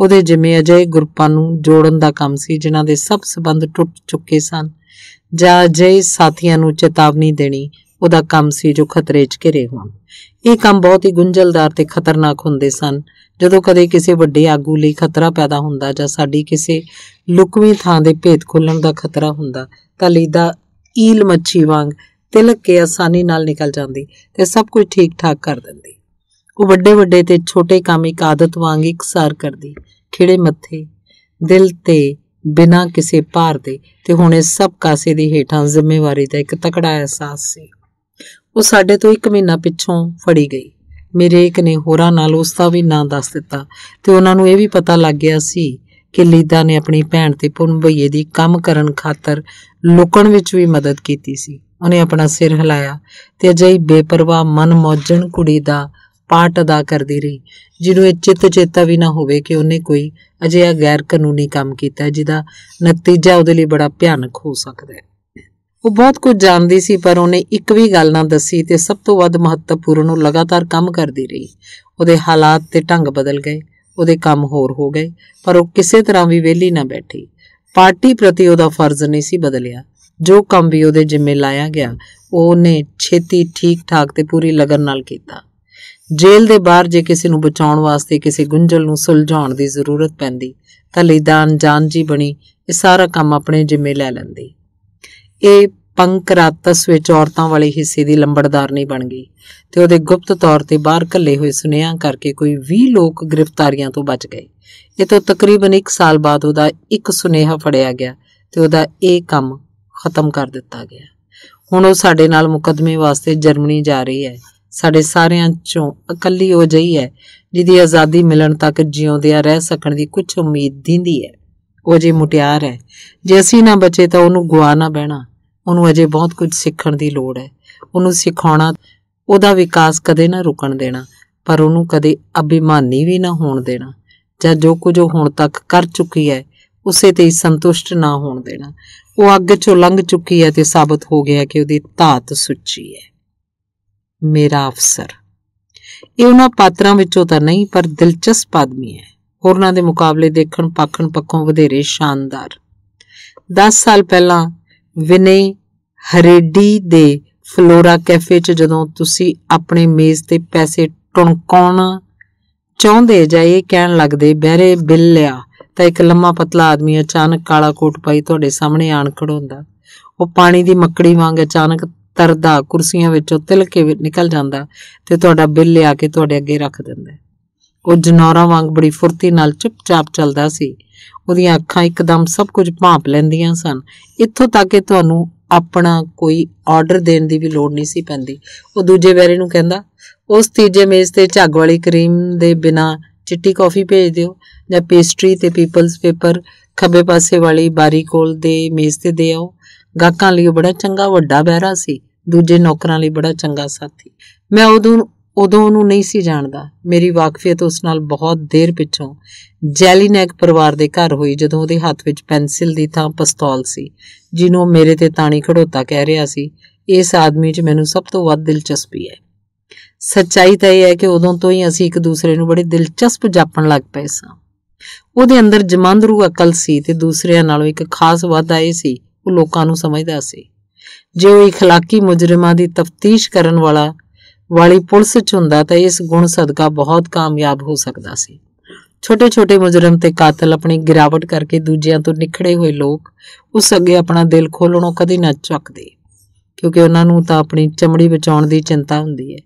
ਉਹਦੇ ਜਿਵੇਂ ਅਜੇ ਗੁਰਪਾਂ ਨੂੰ ਜੋੜਨ ਦਾ ਕੰਮ ਸੀ ਜਿਨ੍ਹਾਂ ਦੇ ਸਭ ਸਬੰਧ ਟੁੱਟ ਚੁੱਕੇ ਸਨ ਜਾਂ ਅਜੇ ਸਾਥੀਆਂ ਨੂੰ ਚੇਤਾਵਨੀ ਦੇਣੀ ਉਹਦਾ ਕੰਮ ਸੀ ਜੋ ਖਤਰੇ 'ਚ ਘਿਰੇ ਹੋਣ ਇਹ ਕੰਮ ਬਹੁਤ ਹੀ ਗੁੰਝਲਦਾਰ ਤੇ ਖਤਰਨਾਕ ਹੁੰਦੇ ਸਨ ਜਦੋਂ ਕਦੇ ਕਿਸੇ ਵੱਡੇ ਆਗੂ ਲਈ ਖਤਰਾ ਪੈਦਾ ਹੁੰਦਾ ਜਾਂ ਸਾਡੀ ਕਿਸੇ ਲੁਕਵੀਂ ਥਾਂ ਦੇ ਭੇਤ ਖੁੱਲਣ ਦਾ ਖਤਰਾ ਹੁੰਦਾ ਤਾਂ ਲੀਦਾ ਈਲ ਮੱਛੀ ਵਾਂਗ ਤਿਲਕ ਕੇ ਆਸਾਨੀ ਨਾਲ ਨਿਕਲ ਜਾਂਦੀ ਤੇ ਸਭ ਕੁਝ ਠੀਕ-ਠਾਕ ਕਰ ਦਿੰਦੀ ਉਹ ਵੱਡੇ-ਵੱਡੇ ਤੇ ਛੋਟੇ ਕੰਮ ਇੱਕ ਆਦਤ ਵਾਂਗ ਇਕਸਾਰ ਕਰਦੀ ਖਿੜੇ ਮੱਥੇ ਦਿਲ ਤੇ ਬਿਨਾਂ ਕਿਸੇ ਭਾਰ ਦੇ ਤੇ ਹੁਣ ਇਸ ਸਭ ਕਾਸੇ ਦੀ ਹੇਠਾਂ ਜ਼ਿੰਮੇਵਾਰੀ ਦਾ ਇੱਕ ਤਕੜਾ ਅਹਿਸਾਸ ਸੀ ਉਹ ਸਾਡੇ ਤੋਂ 1 ਮਹੀਨਾ ਪਿੱਛੋਂ ਫੜੀ ਗਈ ਮੇਰੇ ਇੱਕ ਨੇ ਹੋਰਾਂ ਨਾਲ ਉਸ ਦਾ ਵੀ ਨਾਂ ਦੱਸ ਦਿੱਤਾ ਤੇ ਉਹਨਾਂ ਨੂੰ ਇਹ ਵੀ ਪਤਾ ਲੱਗ ਗਿਆ ਸੀ ਕਿ ਲੀਦਾ ਨੇ ਆਪਣੀ ਭੈਣ ਤੇ ਪੁੰਬਈਏ ਦੀ ਕੰਮ ਕਰਨ ਖਾਤਰ ਲੁਕਣ ਵਿੱਚ ਵੀ ਮਦਦ ਕੀਤੀ ਸੀ ਉਹਨੇ ਆਪਣਾ ਸਿਰ ਹਿਲਾਇਆ ਤੇ ਅਜਿਹੀ ਬੇਪਰਵਾਹ ਮਨ ਮੌਜਣ ਕੁੜੀ ਦਾ ਪਾਠ ਅਦਾ ਕਰਦੀ ਰਹੀ ਜਿਹਨੂੰ ਇਹ ਚਿੱਤ ਚੇਤਾ ਵੀ ਨਾ ਹੋਵੇ ਕਿ ਉਹਨੇ ਕੋਈ ਅਜਿਹਾ ਗੈਰ ਕਾਨੂੰਨੀ ਕੰਮ ਕੀਤਾ ਜਿਹਦਾ ਨਤੀਜਾ ਉਹਦੇ ਲਈ ਬੜਾ ਭਿਆਨਕ ਹੋ ਸਕਦਾ ਹੈ ਉਹ ਬਹੁਤ ਕੁਝ ਜਾਣਦੀ ਸੀ ਪਰ ਉਹਨੇ ਇੱਕ ਵੀ ਗੱਲ ਨਾ ਦੱਸੀ ਤੇ ਸਭ ਤੋਂ ਵੱਧ ਮਹੱਤਵਪੂਰਨ ਉਹ ਲਗਾਤਾਰ ਕੰਮ ਕਰਦੀ ਰਹੀ ਉਹਦੇ ਹਾਲਾਤ ਤੇ ਢੰਗ ਬਦਲ ਗਏ ਉਹਦੇ ਕੰਮ ਹੋਰ ਹੋ ਗਏ ਪਰ ਉਹ ਕਿਸੇ ਤਰ੍ਹਾਂ ਵੀ ਵਿਹਲੀ ਨਾ ਬੈਠੀ ਪਾਰਟੀ ਪ੍ਰਤੀ ਉਹਦਾ ਫਰਜ਼ ਨਹੀਂ ਸੀ ਬਦਲਿਆ ਜੋ ਕੰਮ ਵੀ ਉਹਦੇ ਜ਼ਿੰਮੇ ਲਾਇਆ ਗਿਆ ਉਹਨੇ ਛੇਤੀ ਠੀਕ-ਠਾਕ ਤੇ ਪੂਰੀ ਲਗਨ ਨਾਲ ਕੀਤਾ ਜੇਲ੍ਹ ਦੇ ਬਾਹਰ ਜੇ ਕਿਸੇ ਨੂੰ ਬਚਾਉਣ ਵਾਸਤੇ ਕਿਸੇ ਗੁੰਝਲ ਨੂੰ ਸੁਲਝਾਉਣ ਦੀ ਜ਼ਰੂਰਤ ਪੈਂਦੀ ਤਾਂ ਲੈਦਾਨ ਜਾਨ ਜੀ ਬਣੀ ਇਹ ਸਾਰਾ ਕੰਮ ਆਪਣੇ ਜ਼ਿੰਮੇ ਲੈ ਲੈਂਦੀ ਇਹ ਪੰਕਰਾਤਸ ਵਿੱਚ ਔਰਤਾਂ ਵਾਲੇ ਹਿੱਸੇ ਦੀ ਲੰਬੜਦਾਰ ਨਹੀਂ ਬਣ ਗਈ ਤੇ ਉਹਦੇ ਗੁਪਤ ਤੌਰ ਤੇ ਬਾਹਰ ਕੱਲੇ ਹੋਏ ਸੁਨੇਹਾਂ ਕਰਕੇ ਕੋਈ 20 ਲੋਕ ਗ੍ਰਿਫਤਾਰੀਆਂ ਤੋਂ ਬਚ ਗਏ ਇਹ ਤੋਂ ਤਕਰੀਬਨ 1 ਸਾਲ ਬਾਅਦ ਉਹਦਾ ਇੱਕ ਸੁਨੇਹਾ ਫੜਿਆ ਗਿਆ ਤੇ ਉਹਦਾ ਇਹ ਕੰਮ ਖਤਮ ਕਰ ਦਿੱਤਾ ਗਿਆ ਹੁਣ ਉਹ ਸਾਡੇ ਨਾਲ ਮੁਕਦਮੇ ਵਾਸਤੇ ਜਰਮਨੀ ਜਾ ਰਹੀ ਹੈ ਸਾਡੇ ਸਾਰਿਆਂ ਚੋਂ ਇਕੱਲੀ ਹੋ ਜਈ ਹੈ ਜਿਹਦੀ ਆਜ਼ਾਦੀ ਮਿਲਣ ਤੱਕ ਜਿਉਂਦਿਆਂ ਰਹਿ ਸਕਣ ਦੀ ਕੁਝ ਉਮੀਦ ਦਿੰਦੀ ਹੈ ਉਹ ਜੇ ਮੁਟਿਆਰ ਹੈ ਜੇ ਅਸੀਂ ਨਾ ਬਚੇ ਤਾਂ ਉਹਨੂੰ ਗਵਾ ਨਾ ਬਹਿਣਾ ਉਹਨੂੰ ਅਜੇ ਬਹੁਤ ਕੁਝ ਸਿੱਖਣ ਦੀ ਲੋੜ ਹੈ ਉਹਨੂੰ ਸਿਖਾਉਣਾ ਉਹਦਾ ਵਿਕਾਸ ਕਦੇ ਨਾ ਰੁਕਣ ਦੇਣਾ ਪਰ ਉਹਨੂੰ ਕਦੇ ਅਭਿਮਾਨੀ ਵੀ ਨਾ ਹੋਣ ਦੇਣਾ ਜਾਂ ਜੋ ਕੁਝ ਉਹ ਹੁਣ ਤੱਕ ਕਰ ਚੁੱਕੀ ਹੈ ਉਸੇ ਤੇ ਹੀ ਸੰਤੁਸ਼ਟ ਨਾ ਹੋਣ ਦੇਣਾ ਉਹ ਅੱਗ ਚੋਂ ਲੰਘ ਚੁੱਕੀ ਹੈ ਤੇ ਸਾਬਤ ਹੋ ਗਿਆ ਕਿ ਉਹਦੀ ਧਾਤ ਸੁੱਚੀ ਹੈ ਮੇਰਾ ਅਫਸਰ ਇਹ ਉਹਨਾਂ ਪਾਤਰਾਂ ਵਿੱਚੋਂ ਤਾਂ ਨਹੀਂ ਪਰ ਦਿਲਚਸਪ ਆਦਮੀ ਹੈ ਹੋਰਨਾਂ ਦੇ ਮੁਕਾਬਲੇ ਦੇਖਣ ਪਾਖਣ ਪੱਖੋਂ ਵਧੇਰੇ ਸ਼ਾਨਦਾਰ 10 ਸਾਲ ਪਹਿਲਾਂ ਵਿਨੇ ਹਰੇਡੀ ਦੇ ਫਲੋਰਾ ਕੈਫੇ 'ਚ ਜਦੋਂ ਤੁਸੀਂ ਆਪਣੇ ਮੇਜ਼ ਤੇ ਪੈਸੇ ਟੁਣਕਾਉਣਾ ਚਾਹੁੰਦੇ ਜਾਂ ਕਹਿਣ ਲੱਗਦੇ ਬਹਿਰੇ ਬਿੱਲ ਲਿਆ ਤਾਂ ਇੱਕ ਲੰਮਾ ਪਤਲਾ ਆਦਮੀ ਅਚਾਨਕ ਕਾਲਾ ਕੋਟ ਪਾਈ ਤੁਹਾਡੇ ਸਾਹਮਣੇ ਆਣ ਖੜੋਂਦਾ ਉਹ ਪਾਣੀ ਦੀ ਮੱਕੜੀ ਵਾਂਗ ਅਚਾਨਕ ਤਰਦਾ ਕੁਰਸੀਆਂ ਵਿੱਚੋਂ ਤਿਲ ਕੇ ਨਿਕਲ ਜਾਂਦਾ ਤੇ ਤੁਹਾਡਾ ਬਿੱਲ ਲਿਆ ਕੇ ਤੁਹਾਡੇ ਅੱਗੇ ਰੱਖ ਦਿੰਦਾ ਉਹ ਜਨੌਰਾ ਵਾਂਗ ਬੜੀ ਫੁਰਤੀ ਨਾਲ ਚੁੱਪਚਾਪ ਚੱਲਦਾ ਸੀ ਉਹਦੀਆਂ ਅੱਖਾਂ ਇੱਕਦਮ ਸਭ ਕੁਝ ਭਾਂਪ ਲੈਂਦੀਆਂ ਸਨ ਇੱਥੋਂ ਤੱਕ ਕਿ ਤੁਹਾਨੂੰ ਆਪਣਾ ਕੋਈ ਆਰਡਰ ਦੇਣ ਦੀ ਵੀ ਲੋੜ ਨਹੀਂ ਸੀ ਪੈਂਦੀ ਉਹ ਦੂਜੇ ਬੈਰੇ ਨੂੰ ਕਹਿੰਦਾ ਉਸ ਤੀਜੇ ਮੇਜ਼ ਤੇ ਝੱਗ ਵਾਲੀ ਕਰੀਮ ਦੇ ਬਿਨਾ ਚਿੱਟੀ ਕਾਫੀ ਭੇਜ ਦਿਓ ਜਾਂ ਪੇਸਟਰੀ ਤੇ ਪੀਪਲਸ ਪੇਪਰ ਖੱਬੇ ਪਾਸੇ ਵਾਲੀ ਬਾਰੀ ਕੋਲ ਦੇ ਮੇਜ਼ ਤੇ ਦੇ ਆਓ ਗਾਹਕਾਂ ਲਈ ਬੜਾ ਚੰਗਾ ਵੱਡਾ ਬਹਿਰਾ ਸੀ ਦੂਜੇ ਨੌਕਰਾਂ ਲਈ ਬੜਾ ਚੰਗਾ ਸਾਥੀ ਮੈਂ ਉਦੋਂ ਉਦੋਂ ਉਹਨੂੰ ਨਹੀਂ ਸੀ ਜਾਣਦਾ ਮੇਰੀ ਵਾਕਫੀਅਤ ਉਸ ਨਾਲ ਬਹੁਤ ਦੇਰ ਪਿੱਛੋਂ ਜੈਲੀਨੈਕ ਪਰਿਵਾਰ ਦੇ ਘਰ ਹੋਈ ਜਦੋਂ ਉਹਦੇ ਹੱਥ ਵਿੱਚ ਪੈਨਸਿਲ ਦੀ ਥਾਂ ਪਿਸਤੌਲ ਸੀ ਜਿਹਨੂੰ ਮੇਰੇ ਤੇ ਤਾਣੀ ਖੜੋਤਾ ਕਹਿ ਰਿਹਾ ਸੀ ਇਸ ਆਦਮੀ 'ਚ ਮੈਨੂੰ ਸਭ ਤੋਂ ਵੱਧ ਦਿਲਚਸਪੀ ਹੈ ਸੱਚਾਈ ਤਾਂ ਇਹ ਹੈ ਕਿ ਉਦੋਂ ਤੋਂ ਹੀ ਅਸੀਂ ਇੱਕ ਦੂਸਰੇ ਨੂੰ ਬੜੇ ਦਿਲਚਸਪ ਜਾਪਣ ਲੱਗ ਪਏ ਸਾਂ ਉਹਦੇ ਅੰਦਰ ਜਮੰਦਰੂ ਅਕਲ ਸੀ ਤੇ ਦੂਸਰਿਆਂ ਨਾਲੋਂ ਇੱਕ ਖਾਸ ਵਾਧਾ ਇਹ ਸੀ ਉਹ ਲੋਕਾਂ ਨੂੰ ਸਮਝਦਾ ਸੀ ਜੇ ਉਹ اخلاقی ਮੁਜਰਮਾਂ ਦੀ ਤਫਤੀਸ਼ ਕਰਨ ਵਾਲਾ ਵਾਲੀ ਪੁਲਿਸ 'ਚ ਹੁੰਦਾ ਤਾਂ ਇਸ ਗੁਣ ਸਦਕਾ ਬਹੁਤ ਕਾਮਯਾਬ ਹੋ ਸਕਦਾ ਸੀ ਛੋਟੇ-ਛੋਟੇ ਮੁਜਰਮ ਤੇ ਕਾਤਲ ਆਪਣੀ ਗਿਰਾਵਟ ਕਰਕੇ ਦੂਜਿਆਂ ਤੋਂ ਨਿਖੜੇ ਹੋਏ ਲੋਕ ਉਸ ਅੱਗੇ ਆਪਣਾ ਦਿਲ ਖੋਲਣੋਂ ਕਦੇ ਨਾ ਝੁਕਦੇ ਕਿਉਂਕਿ ਉਹਨਾਂ ਨੂੰ ਤਾਂ ਆਪਣੀ ਚਮੜੀ ਬਚਾਉਣ ਦੀ ਚਿੰਤਾ ਹੁੰਦੀ ਹੈ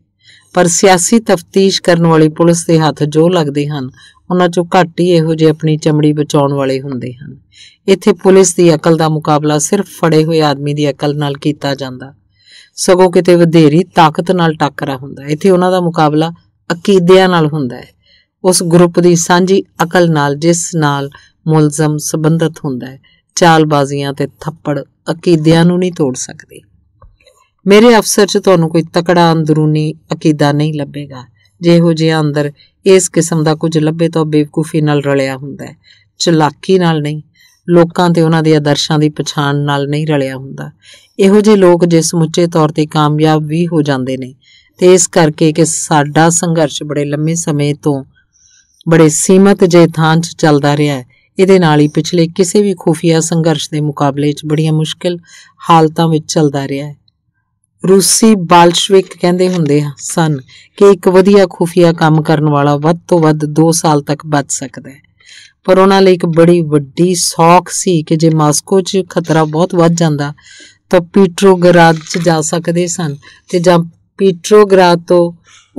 ਪਰ ਸਿਆਸੀ ਤਫਤੀਸ਼ ਕਰਨ ਵਾਲੀ ਪੁਲਿਸ ਦੇ ਹੱਥ ਜੋ ਲੱਗਦੇ ਹਨ ਉਹਨਾਂ ਚੋਂ ਘੱਟ ਹੀ ਇਹੋ ਜਿਹੇ ਆਪਣੀ ਚਮੜੀ ਬਚਾਉਣ ਵਾਲੇ ਹੁੰਦੇ ਹਨ ਇੱਥੇ ਪੁਲਿਸ ਦੀ ਅਕਲ ਦਾ ਮੁਕਾਬਲਾ ਸਿਰਫ ਫੜੇ ਹੋਏ ਆਦਮੀ ਦੀ ਅਕਲ ਨਾਲ ਕੀਤਾ ਜਾਂਦਾ ਸਗੋਂ ਕਿਤੇ ਵਧੇਰੀ ਤਾਕਤ ਨਾਲ ਟੱਕਰਾ ਹੁੰਦਾ ਇੱਥੇ ਉਹਨਾਂ ਦਾ ਮੁਕਾਬਲਾ ਅਕੀਦਿਆਂ ਨਾਲ ਹੁੰਦਾ ਹੈ ਉਸ ਗਰੁੱਪ ਦੀ ਸਾਂਝੀ ਅਕਲ ਨਾਲ ਜਿਸ ਨਾਲ ਮੁਲਜ਼ਮ ਸੰਬੰਧਤ ਹੁੰਦਾ ਹੈ ਚਾਲਬਾਜ਼ੀਆਂ ਤੇ ਥੱਪੜ ਅਕੀਦਿਆਂ ਨੂੰ ਨਹੀਂ ਤੋੜ ਸਕਦੇ ਮੇਰੇ ਅਫਸਰ 'ਚ ਤੁਹਾਨੂੰ ਕੋਈ ਤਕੜਾ ਅੰਦਰੂਨੀ ਅਕੀਦਾ ਨਹੀਂ ਲੱਭੇਗਾ ਜਿਹੋ ਜਿਹਾ ਅੰਦਰ ਇਸ ਕਿਸਮ ਦਾ ਕੁਝ ਲੱਭੇ ਤਾਂ ਬੇਵਕੂਫੀ ਨਾਲ ਰਲਿਆ ਹੁੰਦਾ ਹੈ ਚਲਾਕੀ ਨਾਲ ਨਹੀਂ ਲੋਕਾਂ ਤੇ ਉਹਨਾਂ ਦੇ ਆਦਰਸ਼ਾਂ ਦੀ ਪਛਾਣ ਨਾਲ ਨਹੀਂ ਰਲਿਆ ਹੁੰਦਾ ਇਹੋ ਜਿਹੇ ਲੋਕ ਜੇ ਸਮੁੱਚੇ ਤੌਰ ਤੇ ਕਾਮਯਾਬ ਵੀ ਹੋ ਜਾਂਦੇ ਨੇ ਤੇ ਇਸ ਕਰਕੇ ਕਿ ਸਾਡਾ ਸੰਘਰਸ਼ ਬੜੇ ਲੰਮੇ ਸਮੇਂ ਤੋਂ ਬੜੇ ਸੀਮਤ ਜੇ ਥਾਂ 'ਚ ਚੱਲਦਾ ਰਿਹਾ ਹੈ ਇਹਦੇ ਨਾਲ ਹੀ ਪਿਛਲੇ ਕਿਸੇ ਵੀ ਖੂਫੀਆ ਸੰਘਰਸ਼ ਦੇ ਮੁਕਾਬਲੇ 'ਚ ਬੜੀਆਂ ਮੁਸ਼ਕਲ ਹਾਲਤਾਂ ਵਿੱਚ ਚੱਲਦਾ ਰਿਹਾ ਹੈ ਰੂਸੀ ਬਾਲਸ਼ਵਿਕ ਕਹਿੰਦੇ ਹੁੰਦੇ ਸਨ ਕਿ ਇੱਕ ਵਧੀਆ ਖੁਫੀਆ ਕੰਮ ਕਰਨ ਵਾਲਾ ਵੱਧ ਤੋਂ ਵੱਧ 2 ਸਾਲ ਤੱਕ ਬਚ ਸਕਦਾ ਹੈ ਪਰ ਉਹਨਾਂ ਲਈ ਇੱਕ ਬੜੀ ਵੱਡੀ ਸੌਖ ਸੀ ਕਿ ਜੇ ਮਾਸਕੋ 'ਚ ਖਤਰਾ ਬਹੁਤ ਵੱਧ ਜਾਂਦਾ ਤਾਂ ਪੀਟਰੋਗਰਾਦ 'ਚ ਜਾ ਸਕਦੇ ਸਨ ਤੇ ਜਾਂ ਪੀਟਰੋਗਰਾਦ ਤੋਂ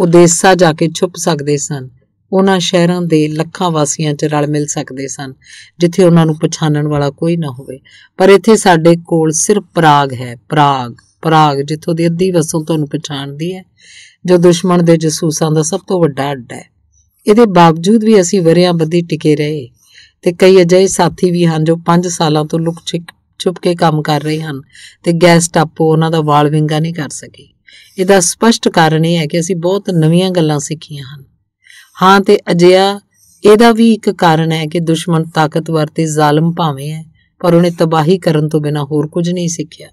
ਉਦੇਸਾ ਜਾ ਕੇ ਛੁੱਪ ਸਕਦੇ ਸਨ ਉਹਨਾਂ ਸ਼ਹਿਰਾਂ ਦੇ ਲੱਖਾਂ ਵਾਸੀਆਂ 'ਚ ਰਲ ਮਿਲ ਸਕਦੇ ਸਨ ਜਿੱਥੇ ਉਹਨਾਂ ਨੂੰ ਪਛਾਣਨ ਵਾਲਾ ਕੋਈ ਨਾ ਹੋਵੇ ਪਰ ਇੱਥੇ ਸਾਡੇ ਕੋਲ ਸਿਰਫ ਪ੍ਰਾਗ ਹੈ ਪ੍ਰਾਗ ਪਰਾਗ ਜਿੱਥੋਂ ਦੀ ਅੱਧੀ ਵਸਲ ਤੁਹਾਨੂੰ ਪਛਾਣਦੀ ਹੈ ਜੋ ਦੁਸ਼ਮਣ ਦੇ ਜਸੂਸਾਂ ਦਾ ਸਭ ਤੋਂ ਵੱਡਾ ਅੱਡਾ ਹੈ ਇਹਦੇ ਬਾਵਜੂਦ ਵੀ ਅਸੀਂ ਵਰਿਆਂ ਬੱਧੀ ਟਿਕੇ ਰਹੇ ਤੇ ਕਈ ਅਜਿਹੇ ਸਾਥੀ ਵੀ ਹਨ ਜੋ 5 ਸਾਲਾਂ ਤੋਂ ਲੁਕ ਛਿਪ ਛੁਪ ਕੇ ਕੰਮ ਕਰ ਰਹੇ ਹਨ ਤੇ ਗੈਸ ਟਾਪੋ ਉਹਨਾਂ ਦਾ ਵਾਲ ਵਿੰਗਾ ਨਹੀਂ ਕਰ ਸਕੀ ਇਹਦਾ ਸਪਸ਼ਟ ਕਾਰਨ ਇਹ ਹੈ ਕਿ ਅਸੀਂ ਬਹੁਤ ਨਵੀਆਂ ਗੱਲਾਂ ਸਿੱਖੀਆਂ ਹਨ ਹਾਂ ਤੇ ਅਜਿਹਾ ਇਹਦਾ ਵੀ ਇੱਕ ਕਾਰਨ ਹੈ ਕਿ ਦੁਸ਼ਮਣ ਤਾਕਤਵਰ ਤੇ ਜ਼ਾਲਮ ਭਾਵੇਂ ਹੈ ਪਰ ਉਹਨੇ ਤਬਾਹੀ ਕਰਨ ਤੋਂ ਬਿਨਾ ਹੋਰ ਕੁਝ ਨਹੀਂ ਸਿੱਖਿਆ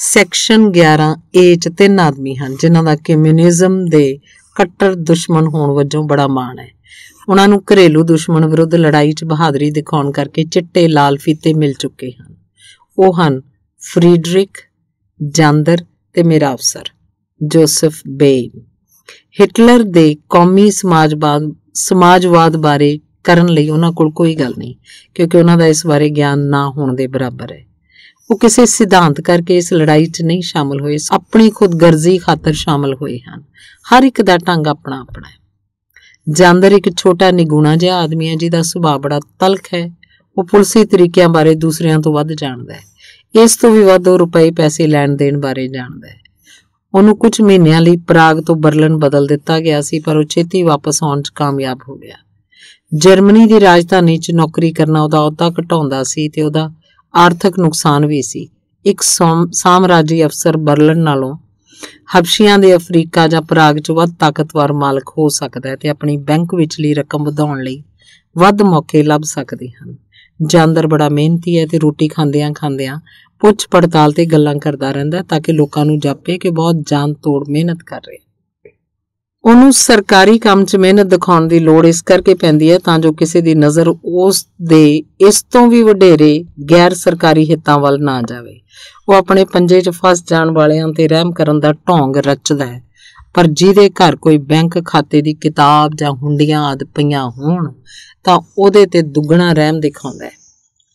ਸੈਕਸ਼ਨ 11 ਏ ਚ ਤਿੰਨ ਆਦਮੀ ਹਨ ਜਿਨ੍ਹਾਂ ਦਾ ਕਮਿਊਨਿਜ਼ਮ ਦੇ ਕੱਟੜ ਦੁਸ਼ਮਣ ਹੋਣ ਵਜੋਂ ਬੜਾ ਮਾਣ ਹੈ ਉਹਨਾਂ ਨੂੰ ਘਰੇਲੂ ਦੁਸ਼ਮਣ ਵਿਰੁੱਧ ਲੜਾਈ 'ਚ ਬਹਾਦਰੀ ਦਿਖਾਉਣ ਕਰਕੇ ਚਿੱਟੇ ਲਾਲ ਫੀਤੇ ਮਿਲ ਚੁੱਕੇ ਹਨ ਉਹ ਹਨ ਫਰੀਡਰਿਕ ਜਾਂਦਰ ਤੇ ਮੇਰਾ ਅਫਸਰ ਜੋਸਫ ਬੇਨ ਹਿਟਲਰ ਦੇ ਕੌਮੀ ਸਮਾਜਵਾਦ ਸਮਾਜਵਾਦ ਬਾਰੇ ਕਰਨ ਲਈ ਉਹਨਾਂ ਕੋਲ ਕੋਈ ਗੱਲ ਨਹੀਂ ਕਿਉਂਕਿ ਉਹਨਾਂ ਦਾ ਇਸ ਬਾਰੇ ਗਿਆਨ ਨਾ ਹੋਣ ਦੇ ਬਰਾਬਰ ਹੈ ਉਹ ਕਿਸੇ ਸਿਧਾਂਤ ਕਰਕੇ ਇਸ ਲੜਾਈ 'ਚ ਨਹੀਂ ਸ਼ਾਮਲ ਹੋਏ ਆਪਣੀ ਖੁਦਗਰਜ਼ੀ ਖਾਤਰ ਸ਼ਾਮਲ ਹੋਏ ਹਨ ਹਰ ਇੱਕ ਦਾ ਢੰਗ ਆਪਣਾ ਆਪਣਾ ਹੈ ਜਾਂਦਰ ਇੱਕ ਛੋਟਾ ਨਿਗੂਣਾ ਜਿਹਾ ਆਦਮੀ ਹੈ ਜਿਹਦਾ ਸੁਭਾਅ ਬੜਾ ਤਲਖ ਹੈ ਉਹ ਪੁਲਸੀ ਤਰੀਕਿਆਂ ਬਾਰੇ ਦੂਸਰਿਆਂ ਤੋਂ ਵੱਧ ਜਾਣਦਾ ਹੈ ਇਸ ਤੋਂ ਵੀ ਵੱਧ ਉਹ ਰੁਪਏ ਪੈਸੇ ਲੈਣ ਦੇਣ ਬਾਰੇ ਜਾਣਦਾ ਹੈ ਉਹਨੂੰ ਕੁਝ ਮਹੀਨਿਆਂ ਲਈ ਪ੍ਰਾਗ ਤੋਂ ਬਰਲਨ ਬਦਲ ਦਿੱਤਾ ਗਿਆ ਸੀ ਪਰ ਉਹ ਛੇਤੀ ਵਾਪਸ ਆਉਣ 'ਚ ਕਾਮਯਾਬ ਹੋ ਗਿਆ ਜਰਮਨੀ ਦੀ ਰਾਜਧਾਨੀ 'ਚ ਨੌਕਰੀ ਕਰਨਾ ਉਹਦਾ ਅਹੁਦਾ ਘਟਾਉਂਦਾ ਸੀ ਤੇ ਉਹਦਾ ਆਰਥਿਕ ਨੁਕਸਾਨ ਵੀ ਸੀ ਇੱਕ ਸਾਮਰਾਜੀ ਅਫਸਰ ਬਰਲਨ ਨਾਲੋਂ ਹਬਸ਼ੀਆਂ ਦੇ ਅਫਰੀਕਾ ਜਾਂ ਪ੍ਰਾਗ 'ਚ ਵੱਧ ਤਾਕਤਵਰ ਮਾਲਕ ਹੋ ਸਕਦਾ ਹੈ ਤੇ ਆਪਣੀ ਬੈਂਕ ਵਿੱਚਲੀ ਰਕਮ ਵਧਾਉਣ ਲਈ ਵੱਧ ਮੌਕੇ ਲੱਭ ਸਕਦੇ ਹਨ ਜਾਂਦਰ ਬੜਾ ਮਿਹਨਤੀ ਹੈ ਤੇ ਰੋਟੀ ਖਾਂਦਿਆਂ ਖਾਂਦਿਆਂ ਪੁੱਛ ਪੜਤਾਲ ਤੇ ਗੱਲਾਂ ਕਰਦਾ ਰਹਿੰਦਾ ਤਾਂ ਕਿ ਲੋਕਾਂ ਨੂੰ ਜਾਪੇ ਕਿ ਬਹੁਤ ਜਾਨ ਤੋੜ ਮਿਹਨਤ ਕਰ ਰਿਹਾ ਉਹਨੂੰ ਸਰਕਾਰੀ ਕੰਮ 'ਚ ਮਿਹਨਤ ਦਿਖਾਉਣ ਦੀ ਲੋੜ ਇਸ ਕਰਕੇ ਪੈਂਦੀ ਹੈ ਤਾਂ ਜੋ ਕਿਸੇ ਦੀ ਨਜ਼ਰ ਉਸ ਦੇ ਇਸ ਤੋਂ ਵੀ ਵਡੇਰੇ ਗੈਰ ਸਰਕਾਰੀ ਹਿੱਤਾਂ ਵੱਲ ਨਾ ਜਾਵੇ ਉਹ ਆਪਣੇ ਪੰਜੇ 'ਚ ਫਸ ਜਾਣ ਵਾਲਿਆਂ ਤੇ ਰਹਿਮ ਕਰਨ ਦਾ ਢੋਂਗ ਰਚਦਾ ਹੈ ਪਰ ਜਿਹਦੇ ਘਰ ਕੋਈ ਬੈਂਕ ਖਾਤੇ ਦੀ ਕਿਤਾਬ ਜਾਂ ਹੁੰਡੀਆਂ ਆਦ ਪਈਆਂ ਹੋਣ ਤਾਂ ਉਹਦੇ ਤੇ ਦੁੱਗਣਾ ਰਹਿਮ ਦਿਖਾਉਂਦਾ ਹੈ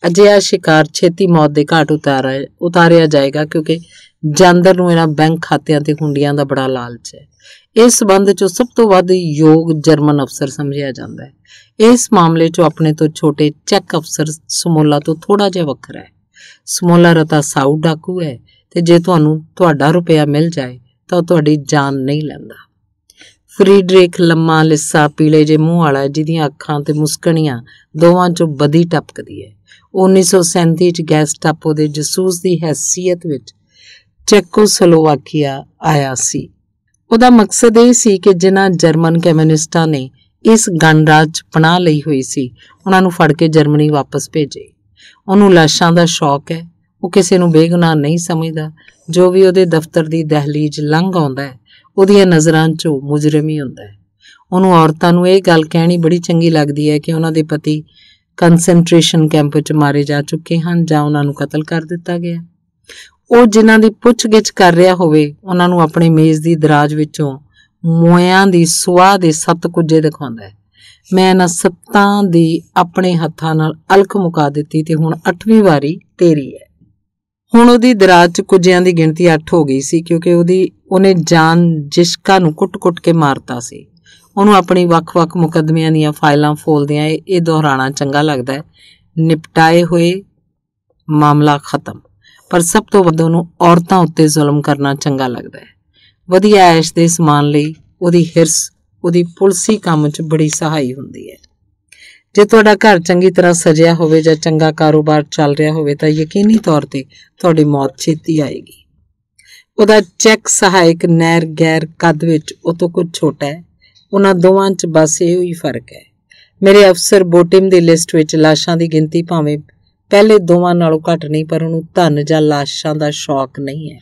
ਅਜਿਹਾ ਸ਼ਿਕਾਰ ਛੇਤੀ ਮੌਤ ਦੇ ਘਾਟ ਉਤਾਰਿਆ ਉਤਾਰਿਆ ਜਾਏਗਾ ਕਿਉਂਕਿ ਜਾਂਦਰ ਨੂੰ ਇਹਨਾਂ ਬੈਂਕ ਖਾਤਿਆਂ ਤੇ ਹੁੰਡੀਆਂ ਦਾ ਬੜਾ ਲਾਲਚ ਹੈ ਇਸ ਸੰਬੰਧ 'ਚ ਸਭ ਤੋਂ ਵੱਧ ਯੋਗ ਜਰਮਨ ਅਫਸਰ ਸਮਝਿਆ ਜਾਂਦਾ ਹੈ ਇਸ ਮਾਮਲੇ 'ਚ ਆਪਣੇ ਤੋਂ ਛੋਟੇ ਚੈੱਕ ਅਫਸਰ ਸਮੋਲਾ ਤੋਂ ਥੋੜਾ ਜਿਹਾ ਵੱਖਰਾ ਹੈ ਸਮੋਲਾ ਰਤਾ ਸਾਊ ਡਾਕੂ ਹੈ ਤੇ ਜੇ ਤੁਹਾਨੂੰ ਤੁਹਾਡਾ ਰੁਪਿਆ ਮਿਲ ਜਾਏ ਤਾਂ ਤੁਹਾਡੀ ਜਾਨ ਨਹੀਂ ਲੈਂਦਾ ਫਰੀਡਰਿਕ ਲੰਮਾ ਲਿੱਸਾ ਪੀਲੇ ਜੇ ਮੂੰਹ ਵਾਲਾ ਜਿਹਦੀਆਂ ਅੱਖਾਂ ਤੇ ਮੁਸਕਣੀਆਂ ਦੋਵਾਂ 'ਚੋਂ ਬਦੀ ਟਪਕਦੀ ਹੈ 1937 'ਚ ਗੈਸਟਾਪੋ ਦੇ ਜਸੂਸ ਦੀ ਹیثیت ਵਿੱਚ ਚੈਕੋਸਲੋਵਾਕੀਆ ਆਇਆ ਸੀ ਉਹਦਾ ਮਕਸਦ ਇਹ ਸੀ ਕਿ ਜਿਨ੍ਹਾਂ ਜਰਮਨ ਕਮਿਊਨਿਸਟਾਂ ਨੇ ਇਸ ਗਣਰਾਜ ਪਨਾਹ ਲਈ ਹੋਈ ਸੀ ਉਹਨਾਂ ਨੂੰ ਫੜ ਕੇ ਜਰਮਨੀ ਵਾਪਸ ਭੇਜੇ ਉਹਨੂੰ ਲਾਸ਼ਾਂ ਦਾ ਸ਼ੌਕ ਹੈ ਉਹ ਕਿਸੇ ਨੂੰ ਬੇਗੁਨਾਹ ਨਹੀਂ ਸਮਝਦਾ ਜੋ ਵੀ ਉਹਦੇ ਦਫ਼ਤਰ ਦੀ ਦਹਲੀਜ਼ ਲੰਘ ਆਉਂਦਾ ਹੈ ਉਹਦੀਆਂ ਨਜ਼ਰਾਂ 'ਚੋਂ ਮੁਜਰਮ ਹੀ ਹੁੰਦਾ ਹੈ ਉਹਨੂੰ ਔਰਤਾਂ ਨੂੰ ਇਹ ਗੱਲ ਕਹਿਣੀ ਬੜੀ ਚੰਗੀ ਲੱਗਦੀ ਹੈ ਕਿ ਉਹਨਾਂ ਦੇ ਪਤੀ ਕਨਸੈਂਟਰੇਸ਼ਨ ਕੈਂਪ 'ਚ ਮਾਰੇ ਜਾ ਚੁੱਕੇ ਹਨ ਜਾਂ ਉਹਨਾਂ ਨੂੰ ਕਤਲ ਕਰ ਦਿੱਤਾ ਗਿਆ ਉਹ ਜਿਨ੍ਹਾਂ ਦੀ ਪੁੱਛਗਿੱਛ ਕਰ ਰਿਹਾ ਹੋਵੇ ਉਹਨਾਂ ਨੂੰ ਆਪਣੇ ਮੇਜ਼ ਦੀ ਦਰਾਜ ਵਿੱਚੋਂ ਮੋਇਆਂ ਦੀ ਸੁਆਹ ਦੇ ਸੱਤ ਕੁਜੇ ਦਿਖਾਉਂਦਾ ਹੈ ਮੈਂ ਨਾ ਸੱਤਾਂ ਦੀ ਆਪਣੇ ਹੱਥਾਂ ਨਾਲ ਅਲਖ ਮੁਕਾ ਦਿੱਤੀ ਤੇ ਹੁਣ 8ਵੀਂ ਵਾਰੀ ਤੇਰੀ ਹੈ ਹੁਣ ਉਹਦੀ ਦਰਾਜ 'ਚ ਕੁਜਿਆਂ ਦੀ ਗਿਣਤੀ 8 ਹੋ ਗਈ ਸੀ ਕਿਉਂਕਿ ਉਹਦੀ ਉਹਨੇ ਜਾਨ ਜਿਸ਼ਕਾ ਨੂੰ ਕੁੱਟ-ਕੁੱਟ ਕੇ ਮਾਰਤਾ ਸੀ ਉਹਨੂੰ ਆਪਣੀ ਵੱਖ-ਵੱਖ ਮੁਕਦਮਿਆਂ ਦੀਆਂ ਫਾਈਲਾਂ ਫੋਲਦਿਆਂ ਇਹ ਦੁਹਰਾਣਾ ਚੰਗਾ ਲੱਗਦਾ ਹੈ ਨਿਪਟਾਏ ਹੋਏ ਮਾਮਲਾ ਖਤਮ ਪਰ ਸਭ ਤੋਂ ਵੱਧ ਉਹਨੂੰ ਔਰਤਾਂ ਉੱਤੇ ਜ਼ੁਲਮ ਕਰਨਾ ਚੰਗਾ ਲੱਗਦਾ ਹੈ ਵਧੀਆ ਐਸ਼ ਦੇ ਸਮਾਨ ਲਈ ਉਹਦੀ ਹਿਰਸ ਉਹਦੀ ਪੁਲਸੀ ਕੰਮ 'ਚ ਬੜੀ ਸਹਾਈ ਹੁੰਦੀ ਹੈ ਜੇ ਤੁਹਾਡਾ ਘਰ ਚੰਗੀ ਤਰ੍ਹਾਂ ਸਜਿਆ ਹੋਵੇ ਜਾਂ ਚੰਗਾ ਕਾਰੋਬਾਰ ਚੱਲ ਰਿਹਾ ਹੋਵੇ ਤਾਂ ਯਕੀਨੀ ਤੌਰ ਤੇ ਤੁਹਾਡੀ ਮੌਤ ਛੇਤੀ ਆਏਗੀ ਉਹਦਾ ਚੈੱਕ ਸਹਾਇਕ ਨਹਿਰ ਗੈਰ ਕਦ ਵਿੱਚ ਉਹ ਤੋਂ ਕੁਝ ਛੋਟਾ ਹੈ ਉਹਨਾਂ ਦੋਵਾਂ 'ਚ ਬਸ ਇਹੋ ਹੀ ਫਰਕ ਹੈ ਮੇਰੇ ਅਫਸਰ ਬੋਟਿੰਗ ਦੀ ਲਿਸਟ ਵਿੱਚ ਲਾਸ਼ਾਂ ਦੀ ਗਿਣਤੀ ਭਾਵੇਂ ਪਹਿਲੇ ਦੋਵਾਂ ਨਾਲੋਂ ਘੱਟ ਨਹੀਂ ਪਰ ਉਹਨੂੰ ਧਨ ਜਾਂ ਲਾਸ਼ਾਂ ਦਾ ਸ਼ੌਕ ਨਹੀਂ ਹੈ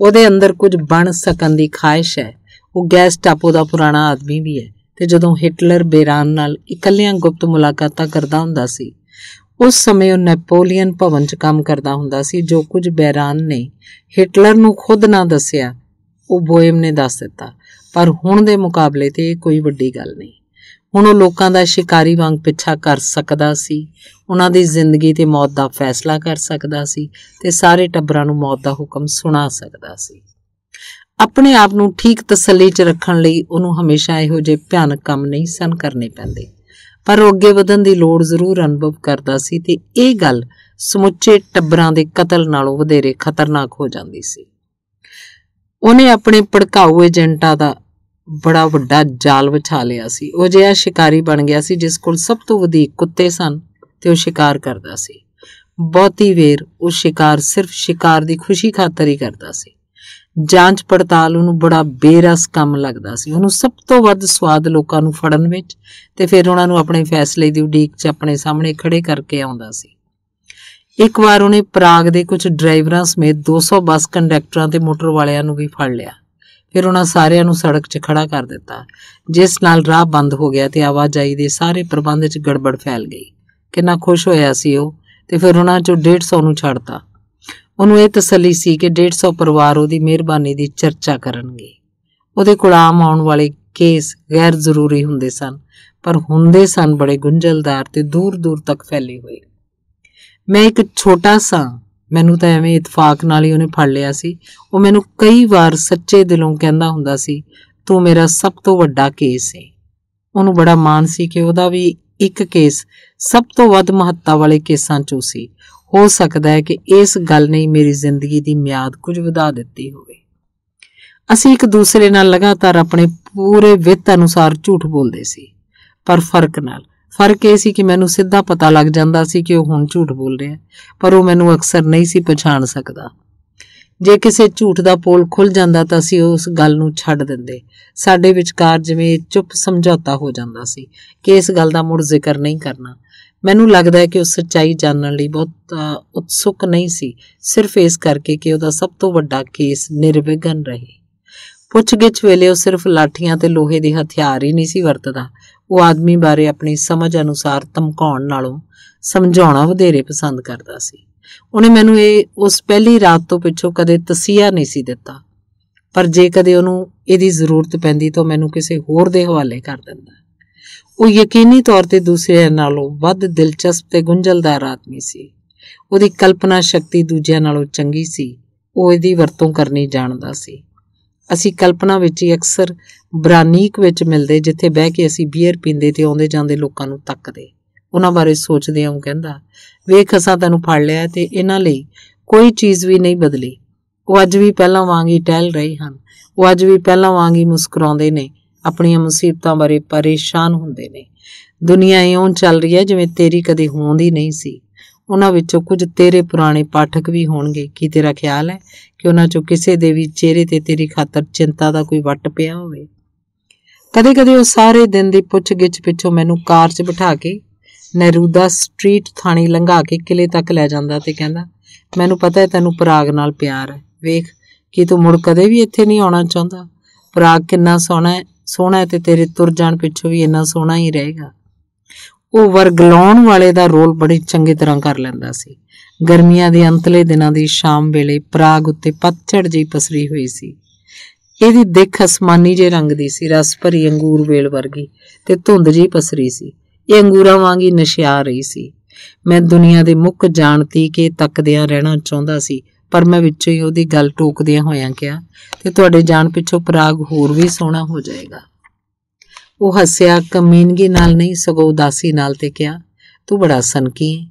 ਉਹਦੇ ਅੰਦਰ ਕੁਝ ਬਣ ਸਕਣ ਦੀ ਖਾਹਿਸ਼ ਹੈ ਉਹ ਗੈਸ ਟਾਪੋ ਦਾ ਪੁਰਾਣਾ ਆਦਮੀ ਵੀ ਹੈ ਤੇ ਜਦੋਂ ਹਿਟਲਰ ਬੇਰਾਨ ਨਾਲ ਇਕੱਲਿਆਂ ਗੁਪਤ ਮੁਲਾਕਾਤਾਂ ਕਰਦਾ ਹੁੰਦਾ ਸੀ ਉਸ ਸਮੇਂ ਉਹ ਨੈਪੋਲੀਅਨ ਭਵਨ 'ਚ ਕੰਮ ਕਰਦਾ ਹੁੰਦਾ ਸੀ ਜੋ ਕੁਝ ਬੇਰਾਨ ਨੇ ਹਿਟਲਰ ਨੂੰ ਖੁਦ ਨਾ ਦੱਸਿਆ ਉਹ ਬੋਇਮ ਨੇ ਦੱਸ ਦਿੱਤਾ ਪਰ ਹੁਣ ਦੇ ਮੁਕਾਬਲੇ ਤੇ ਇਹ ਕੋਈ ਵੱਡੀ ਗੱਲ ਨਹੀਂ ਹੁਣ ਉਹ ਲੋਕਾਂ ਦਾ ਸ਼ਿਕਾਰੀ ਵਾਂਗ ਪਿੱਛਾ ਕਰ ਸਕਦਾ ਸੀ ਉਹਨਾਂ ਦੀ ਜ਼ਿੰਦਗੀ ਤੇ ਮੌਤ ਦਾ ਫੈਸਲਾ ਕਰ ਸਕਦਾ ਸੀ ਤੇ ਸਾਰੇ ਟੱਬਰਾਂ ਨੂੰ ਮੌਤ ਦਾ ਹੁਕਮ ਸੁਣਾ ਸਕਦਾ ਸੀ ਆਪਣੇ ਆਪ ਨੂੰ ਠੀਕ ਤਸੱਲੀ 'ਚ ਰੱਖਣ ਲਈ ਉਹਨੂੰ ਹਮੇਸ਼ਾ ਇਹੋ ਜਿਹੇ ਭਿਆਨਕ ਕੰਮ ਨਹੀਂ ਸਨ ਕਰਨੇ ਪੈਂਦੇ ਪਰ ਉਹ ਅੱਗੇ ਵਧਣ ਦੀ ਲੋੜ ਜ਼ਰੂਰ ਅਨੁਭਵ ਕਰਦਾ ਸੀ ਤੇ ਇਹ ਗੱਲ ਸਮੁੱਚੇ ਟੱਬਰਾਂ ਦੇ ਕਤਲ ਨਾਲੋਂ ਵਧੇਰੇ ਖਤਰਨਾਕ ਹੋ ਜਾਂਦੀ ਸੀ ਉਹਨੇ ਆਪਣੇ ਭੜਕਾਊ ਏਜੰਟਾਂ ਦਾ ਬੜਾ ਵੱਡਾ ਜਾਲ ਵਿਛਾ ਲਿਆ ਸੀ ਉਹ ਜਿਹਾ ਸ਼ਿਕਾਰੀ ਬਣ ਗਿਆ ਸੀ ਜਿਸ ਕੋਲ ਸਭ ਤੋਂ ਵਧੇਕ ਕੁੱਤੇ ਸਨ ਤੇ ਉਹ ਸ਼ਿਕਾਰ ਕਰਦਾ ਸੀ ਬਹੁਤੀ ਵੇਰ ਉਹ ਸ਼ਿਕਾਰ ਸਿਰਫ ਸ਼ਿਕਾਰ ਦੀ ਖੁਸ਼ੀ ਖਾਤਰ ਹੀ ਕਰਦਾ ਸੀ ਜਾਂਚ ਪੜਤਾਲ ਉਹਨੂੰ ਬੜਾ ਬੇਰਸ ਕੰਮ ਲੱਗਦਾ ਸੀ ਉਹਨੂੰ ਸਭ ਤੋਂ ਵੱਧ ਸਵਾਦ ਲੋਕਾਂ ਨੂੰ ਫੜਨ ਵਿੱਚ ਤੇ ਫਿਰ ਉਹਨਾਂ ਨੂੰ ਆਪਣੇ ਫੈਸਲੇ ਦੀ ਉਡੀਕ 'ਚ ਆਪਣੇ ਸਾਹਮਣੇ ਖੜੇ ਕਰਕੇ ਆਉਂਦਾ ਸੀ ਇੱਕ ਵਾਰ ਉਹਨੇ ਪ੍ਰਾਗ ਦੇ ਕੁਝ ਡਰਾਈਵਰਾਂ ਸਮੇਤ 200 ਬੱਸ ਕੰਡਕਟਰਾਂ ਤੇ ਮੋਟਰ ਵਾਲਿਆਂ ਨੂੰ ਵੀ ਫੜ ਲਿਆ ਫਿਰ ਉਹਨਾਂ ਸਾਰਿਆਂ ਨੂੰ ਸੜਕ 'ਚ ਖੜਾ ਕਰ ਦਿੱਤਾ ਜਿਸ ਨਾਲ ਰਾਹ ਬੰਦ ਹੋ ਗਿਆ ਤੇ ਆਵਾਜਾਈ ਦੇ ਸਾਰੇ ਪ੍ਰਬੰਧ 'ਚ ਗੜਬੜ ਫੈਲ ਗਈ ਕਿੰਨਾ ਖੁਸ਼ ਹੋਇਆ ਸੀ ਉਹ ਤੇ ਫਿਰ ਉਹਨਾਂ 'ਚੋਂ 150 ਨੂੰ ਛੱਡਤਾ ਉਹਨੂੰ ਇਹ ਤਸੱਲੀ ਸੀ ਕਿ 150 ਪਰਿਵਾਰ ਉਹਦੀ ਮਿਹਰਬਾਨੀ ਦੀ ਚਰਚਾ ਕਰਨਗੇ ਉਹਦੇ ਕੋਲ ਆਮ ਆਉਣ ਵਾਲੇ ਕੇਸ ਗੈਰ ਜ਼ਰੂਰੀ ਹੁੰਦੇ ਸਨ ਪਰ ਹੁੰਦੇ ਸਨ ਬੜੇ ਗੁੰਝਲਦਾਰ ਤੇ ਦੂਰ-ਦੂਰ ਤੱਕ ਫੈਲੇ ਹੋਏ ਮੈਂ ਇੱਕ ਛੋਟਾ ਸਾਂ ਮੈਨੂੰ ਤਾਂ ਐਵੇਂ ਇਤਫਾਕ ਨਾਲ ਹੀ ਉਹਨੇ ਫੜ ਲਿਆ ਸੀ ਉਹ ਮੈਨੂੰ ਕਈ ਵਾਰ ਸੱਚੇ ਦਿਲੋਂ ਕਹਿੰਦਾ ਹੁੰਦਾ ਸੀ ਤੂੰ ਮੇਰਾ ਸਭ ਤੋਂ ਵੱਡਾ ਕੇਸ ਹੈ ਉਹਨੂੰ ਬੜਾ ਮਾਣ ਸੀ ਕਿ ਉਹਦਾ ਵੀ ਇੱਕ ਕੇਸ ਸਭ ਤੋਂ ਵੱਧ ਮਹੱਤਤਾ ਵਾਲੇ ਕੇਸਾਂ ਚੋਂ ਸੀ ਹੋ ਸਕਦਾ ਹੈ ਕਿ ਇਸ ਗੱਲ ਨੇ ਮੇਰੀ ਜ਼ਿੰਦਗੀ ਦੀ ਮਿਆਦ ਕੁਝ ਵਧਾ ਦਿੱਤੀ ਹੋਵੇ ਅਸੀਂ ਇੱਕ ਦੂਸਰੇ ਨਾਲ ਲਗਾਤਾਰ ਆਪਣੇ ਪੂਰੇ ਵਿੱਤ ਅਨੁਸਾਰ ਝੂਠ ਬੋਲਦੇ ਸੀ ਪਰ ਫਰਕ ਨਾਲ ਫਰਕ ਇਹ ਸੀ ਕਿ ਮੈਨੂੰ ਸਿੱਧਾ ਪਤਾ ਲੱਗ ਜਾਂਦਾ ਸੀ ਕਿ ਉਹ ਹੁਣ ਝੂਠ ਬੋਲ ਰਿਹਾ ਪਰ ਉਹ ਮੈਨੂੰ ਅਕਸਰ ਨਹੀਂ ਸੀ ਪਛਾਣ ਸਕਦਾ ਜੇ ਕਿਸੇ ਝੂਠ ਦਾ ਪੋਲ ਖੁੱਲ ਜਾਂਦਾ ਤਾਂ ਅਸੀਂ ਉਸ ਗੱਲ ਨੂੰ ਛੱਡ ਦਿੰਦੇ ਸਾਡੇ ਵਿਚਕਾਰ ਜਿਵੇਂ ਚੁੱਪ ਸਮਝੌਤਾ ਹੋ ਜਾਂਦਾ ਸੀ ਕਿ ਇਸ ਗੱਲ ਦਾ ਮੁੜ ਜ਼ਿਕਰ ਨਹੀਂ ਕਰਨਾ ਮੈਨੂੰ ਲੱਗਦਾ ਹੈ ਕਿ ਉਹ ਸੱਚਾਈ ਜਾਣਨ ਲਈ ਬਹੁਤ ਉਤਸੁਕ ਨਹੀਂ ਸੀ ਸਿਰਫ ਇਸ ਕਰਕੇ ਕਿ ਉਹਦਾ ਸਭ ਤੋਂ ਵੱਡਾ ਕੇਸ ਨਿਰਵਿਘਨ ਰਹੇ ਪੁੱਛਗਿੱਛ ਵੇਲੇ ਉਹ ਸਿਰਫ ਲਾਠੀਆਂ ਤੇ ਲੋਹੇ ਦੇ ਹਥਿਆਰ ਹੀ ਨਹੀਂ ਸੀ ਵਰਤਦਾ ਉਹ ਆਦਮੀ ਬਾਰੇ ਆਪਣੀ ਸਮਝ ਅਨੁਸਾਰ ਧਮਕਾਉਣ ਨਾਲੋਂ ਸਮਝਾਉਣਾ ਵਧੇਰੇ ਪਸੰਦ ਕਰਦਾ ਸੀ ਉਹਨੇ ਮੈਨੂੰ ਇਹ ਉਸ ਪਹਿਲੀ ਰਾਤ ਤੋਂ ਪਿੱਛੋਂ ਕਦੇ ਤਸੀਹਾ ਨਹੀਂ ਸੀ ਦਿੱਤਾ ਪਰ ਜੇ ਕਦੇ ਉਹਨੂੰ ਇਹਦੀ ਜ਼ਰੂਰਤ ਪੈਂਦੀ ਤਾਂ ਮੈਨੂੰ ਕਿਸੇ ਹੋਰ ਦੇ ਹਵਾਲੇ ਕਰ ਦਿੰਦਾ ਉਹ ਯਕੀਨੀ ਤੌਰ ਤੇ ਦੂਸਰਿਆਂ ਨਾਲੋਂ ਵੱਧ ਦਿਲਚਸਪ ਤੇ ਗੁੰਝਲਦਾਰ ਆਦਮੀ ਸੀ ਉਹਦੀ ਕਲਪਨਾ ਸ਼ਕਤੀ ਦੂਜਿਆਂ ਨਾਲੋਂ ਚੰਗੀ ਸੀ ਉਹ ਇਹਦੀ ਵਰਤੋਂ ਕਰਨੀ ਜਾਣਦਾ ਸੀ ਅਸੀਂ ਕਲਪਨਾ ਵਿੱਚ ਹੀ ਅਕਸਰ ਬਰਾਨੀਕ ਵਿੱਚ ਮਿਲਦੇ ਜਿੱਥੇ ਬਹਿ ਕੇ ਅਸੀਂ ਬੀਅਰ ਪੀਂਦੇ ਤੇ ਆਉਂਦੇ ਜਾਂਦੇ ਲੋਕਾਂ ਨੂੰ ਤੱਕਦੇ ਉਹਨਾਂ ਬਾਰੇ ਸੋਚਦੇ ਹਾਂ ਉਹ ਕਹਿੰਦਾ ਵੇਖ ਅਸਾਂ ਤੈਨੂੰ ਫੜ ਲਿਆ ਤੇ ਇਹਨਾਂ ਲਈ ਕੋਈ ਚੀਜ਼ ਵੀ ਨਹੀਂ ਬਦਲੀ ਉਹ ਅੱਜ ਵੀ ਪਹਿਲਾਂ ਵਾਂਗ ਹੀ ਟਹਿਲ ਰਹੇ ਹਨ ਉਹ ਅੱਜ ਵੀ ਪਹਿਲਾਂ ਵਾਂਗ ਹੀ ਮੁਸਕਰਾਉਂਦੇ ਨੇ ਆਪਣੀਆਂ ਮੁਸੀਬਤਾਂ ਬਾਰੇ ਪਰੇਸ਼ਾਨ ਹੁੰਦੇ ਨੇ ਦੁਨੀਆ ਇਉਂ ਚੱਲ ਰਹੀ ਹੈ ਜਿਵੇਂ ਤੇਰੀ ਕਦੇ ਹੋਂਦੀ ਨਹੀਂ ਸੀ ਉਹਨਾਂ ਵਿੱਚੋਂ ਕੁਝ ਤੇਰੇ ਪੁਰਾਣੇ ਪਾਠਕ ਵੀ ਹੋਣਗੇ ਕੀ ਤੇਰਾ ਖਿਆਲ ਹੈ ਕਿ ਉਹਨਾਂ ਚੋਂ ਕਿਸੇ ਦੇ ਵੀ ਚਿਹਰੇ ਤੇ ਤੇਰੀ ਖਾਤਰ ਚਿੰਤਾ ਦਾ ਕੋਈ ਵੱਟ ਪਿਆ ਹੋਵੇ ਕਦੇ-ਕਦੇ ਉਹ ਸਾਰੇ ਦਿਨ ਦੀ ਪੁੱਛਗਿੱਛ ਪਿੱਛੋਂ ਮੈਨੂੰ ਕਾਰ 'ਚ ਬਿਠਾ ਕੇ ਨੈਰੂਦਾ ਸਟਰੀਟ ਥਾਣੀ ਲੰਘਾ ਕੇ ਕਿਲੇ ਤੱਕ ਲੈ ਜਾਂਦਾ ਤੇ ਕਹਿੰਦਾ ਮੈਨੂੰ ਪਤਾ ਹੈ ਤੈਨੂੰ ਪ੍ਰਾਗ ਨਾਲ ਪਿਆਰ ਹੈ ਵੇਖ ਕਿ ਤੂੰ ਮੁੜ ਕਦੇ ਵੀ ਇੱਥੇ ਨਹੀਂ ਆਉਣਾ ਚਾਹੁੰਦਾ ਪ੍ਰਾਗ ਕਿੰਨਾ ਸੋਹਣਾ ਹੈ ਸੋਹਣਾ ਹੈ ਤੇ ਤੇਰੇ ਤੁਰ ਜਾਣ ਪਿੱਛੋਂ ਵੀ ਇੰਨਾ ਸੋਹਣਾ ਹੀ ਰਹੇਗਾ ਉਹ ਵਰਗਲਾਉਣ ਵਾਲੇ ਦਾ ਰੋਲ ਬੜੀ ਚੰਗੀ ਤਰ੍ਹਾਂ ਕਰ ਲੈਂਦਾ ਸੀ ਗਰਮੀਆਂ ਦੇ ਅੰਤਲੇ ਦਿਨਾਂ ਦੀ ਸ਼ਾਮ ਵੇਲੇ ਪ੍ਰਾਗ ਉੱਤੇ ਪੱਛੜ ਜਿਹੀ ਪਸਰੀ ਹੋਈ ਸੀ ਇਹਦੀ ਦਿੱਖ ਅਸਮਾਨੀ ਜੇ ਰੰਗ ਦੀ ਸੀ ਰਸ ਭਰੀ ਅੰਗੂਰ ਵੇਲ ਵਰਗੀ ਤੇ ਧੁੰਦ ਜੀ ਪਸਰੀ ਸੀ ਇਹ ਅੰਗੂਰਾਂ ਵਾਂਗ ਹੀ ਨਸ਼ਿਆ ਰਹੀ ਸੀ ਮੈਂ ਦੁਨੀਆ ਦੇ ਮੁੱਖ ਜਾਣਤੀ ਕਿ ਤੱਕਦਿਆਂ ਰਹਿਣਾ ਚਾਹੁੰਦਾ ਸੀ ਪਰ ਮੈਂ ਵਿੱਚੋਂ ਹੀ ਉਹਦੀ ਗੱਲ ਟੋਕਦਿਆਂ ਹੋਇਆਂ ਕਿਹਾ ਤੇ ਤੁਹਾਡੇ ਜਾਣ ਪਿੱਛੋਂ ਪ੍ਰਾਗ ਹੋਰ ਵੀ ਸੋਹਣਾ ਹੋ ਜਾਏਗਾ ਉਹ ਹੱਸਿਆ ਕਮੀਨਗੀ ਨਾਲ ਨਹੀਂ ਸਗੋਂ ਉਦਾਸੀ ਨਾਲ ਤੇ ਕਿਹਾ ਤੂੰ ਬੜਾ ਸਨਕੀ ਹੈ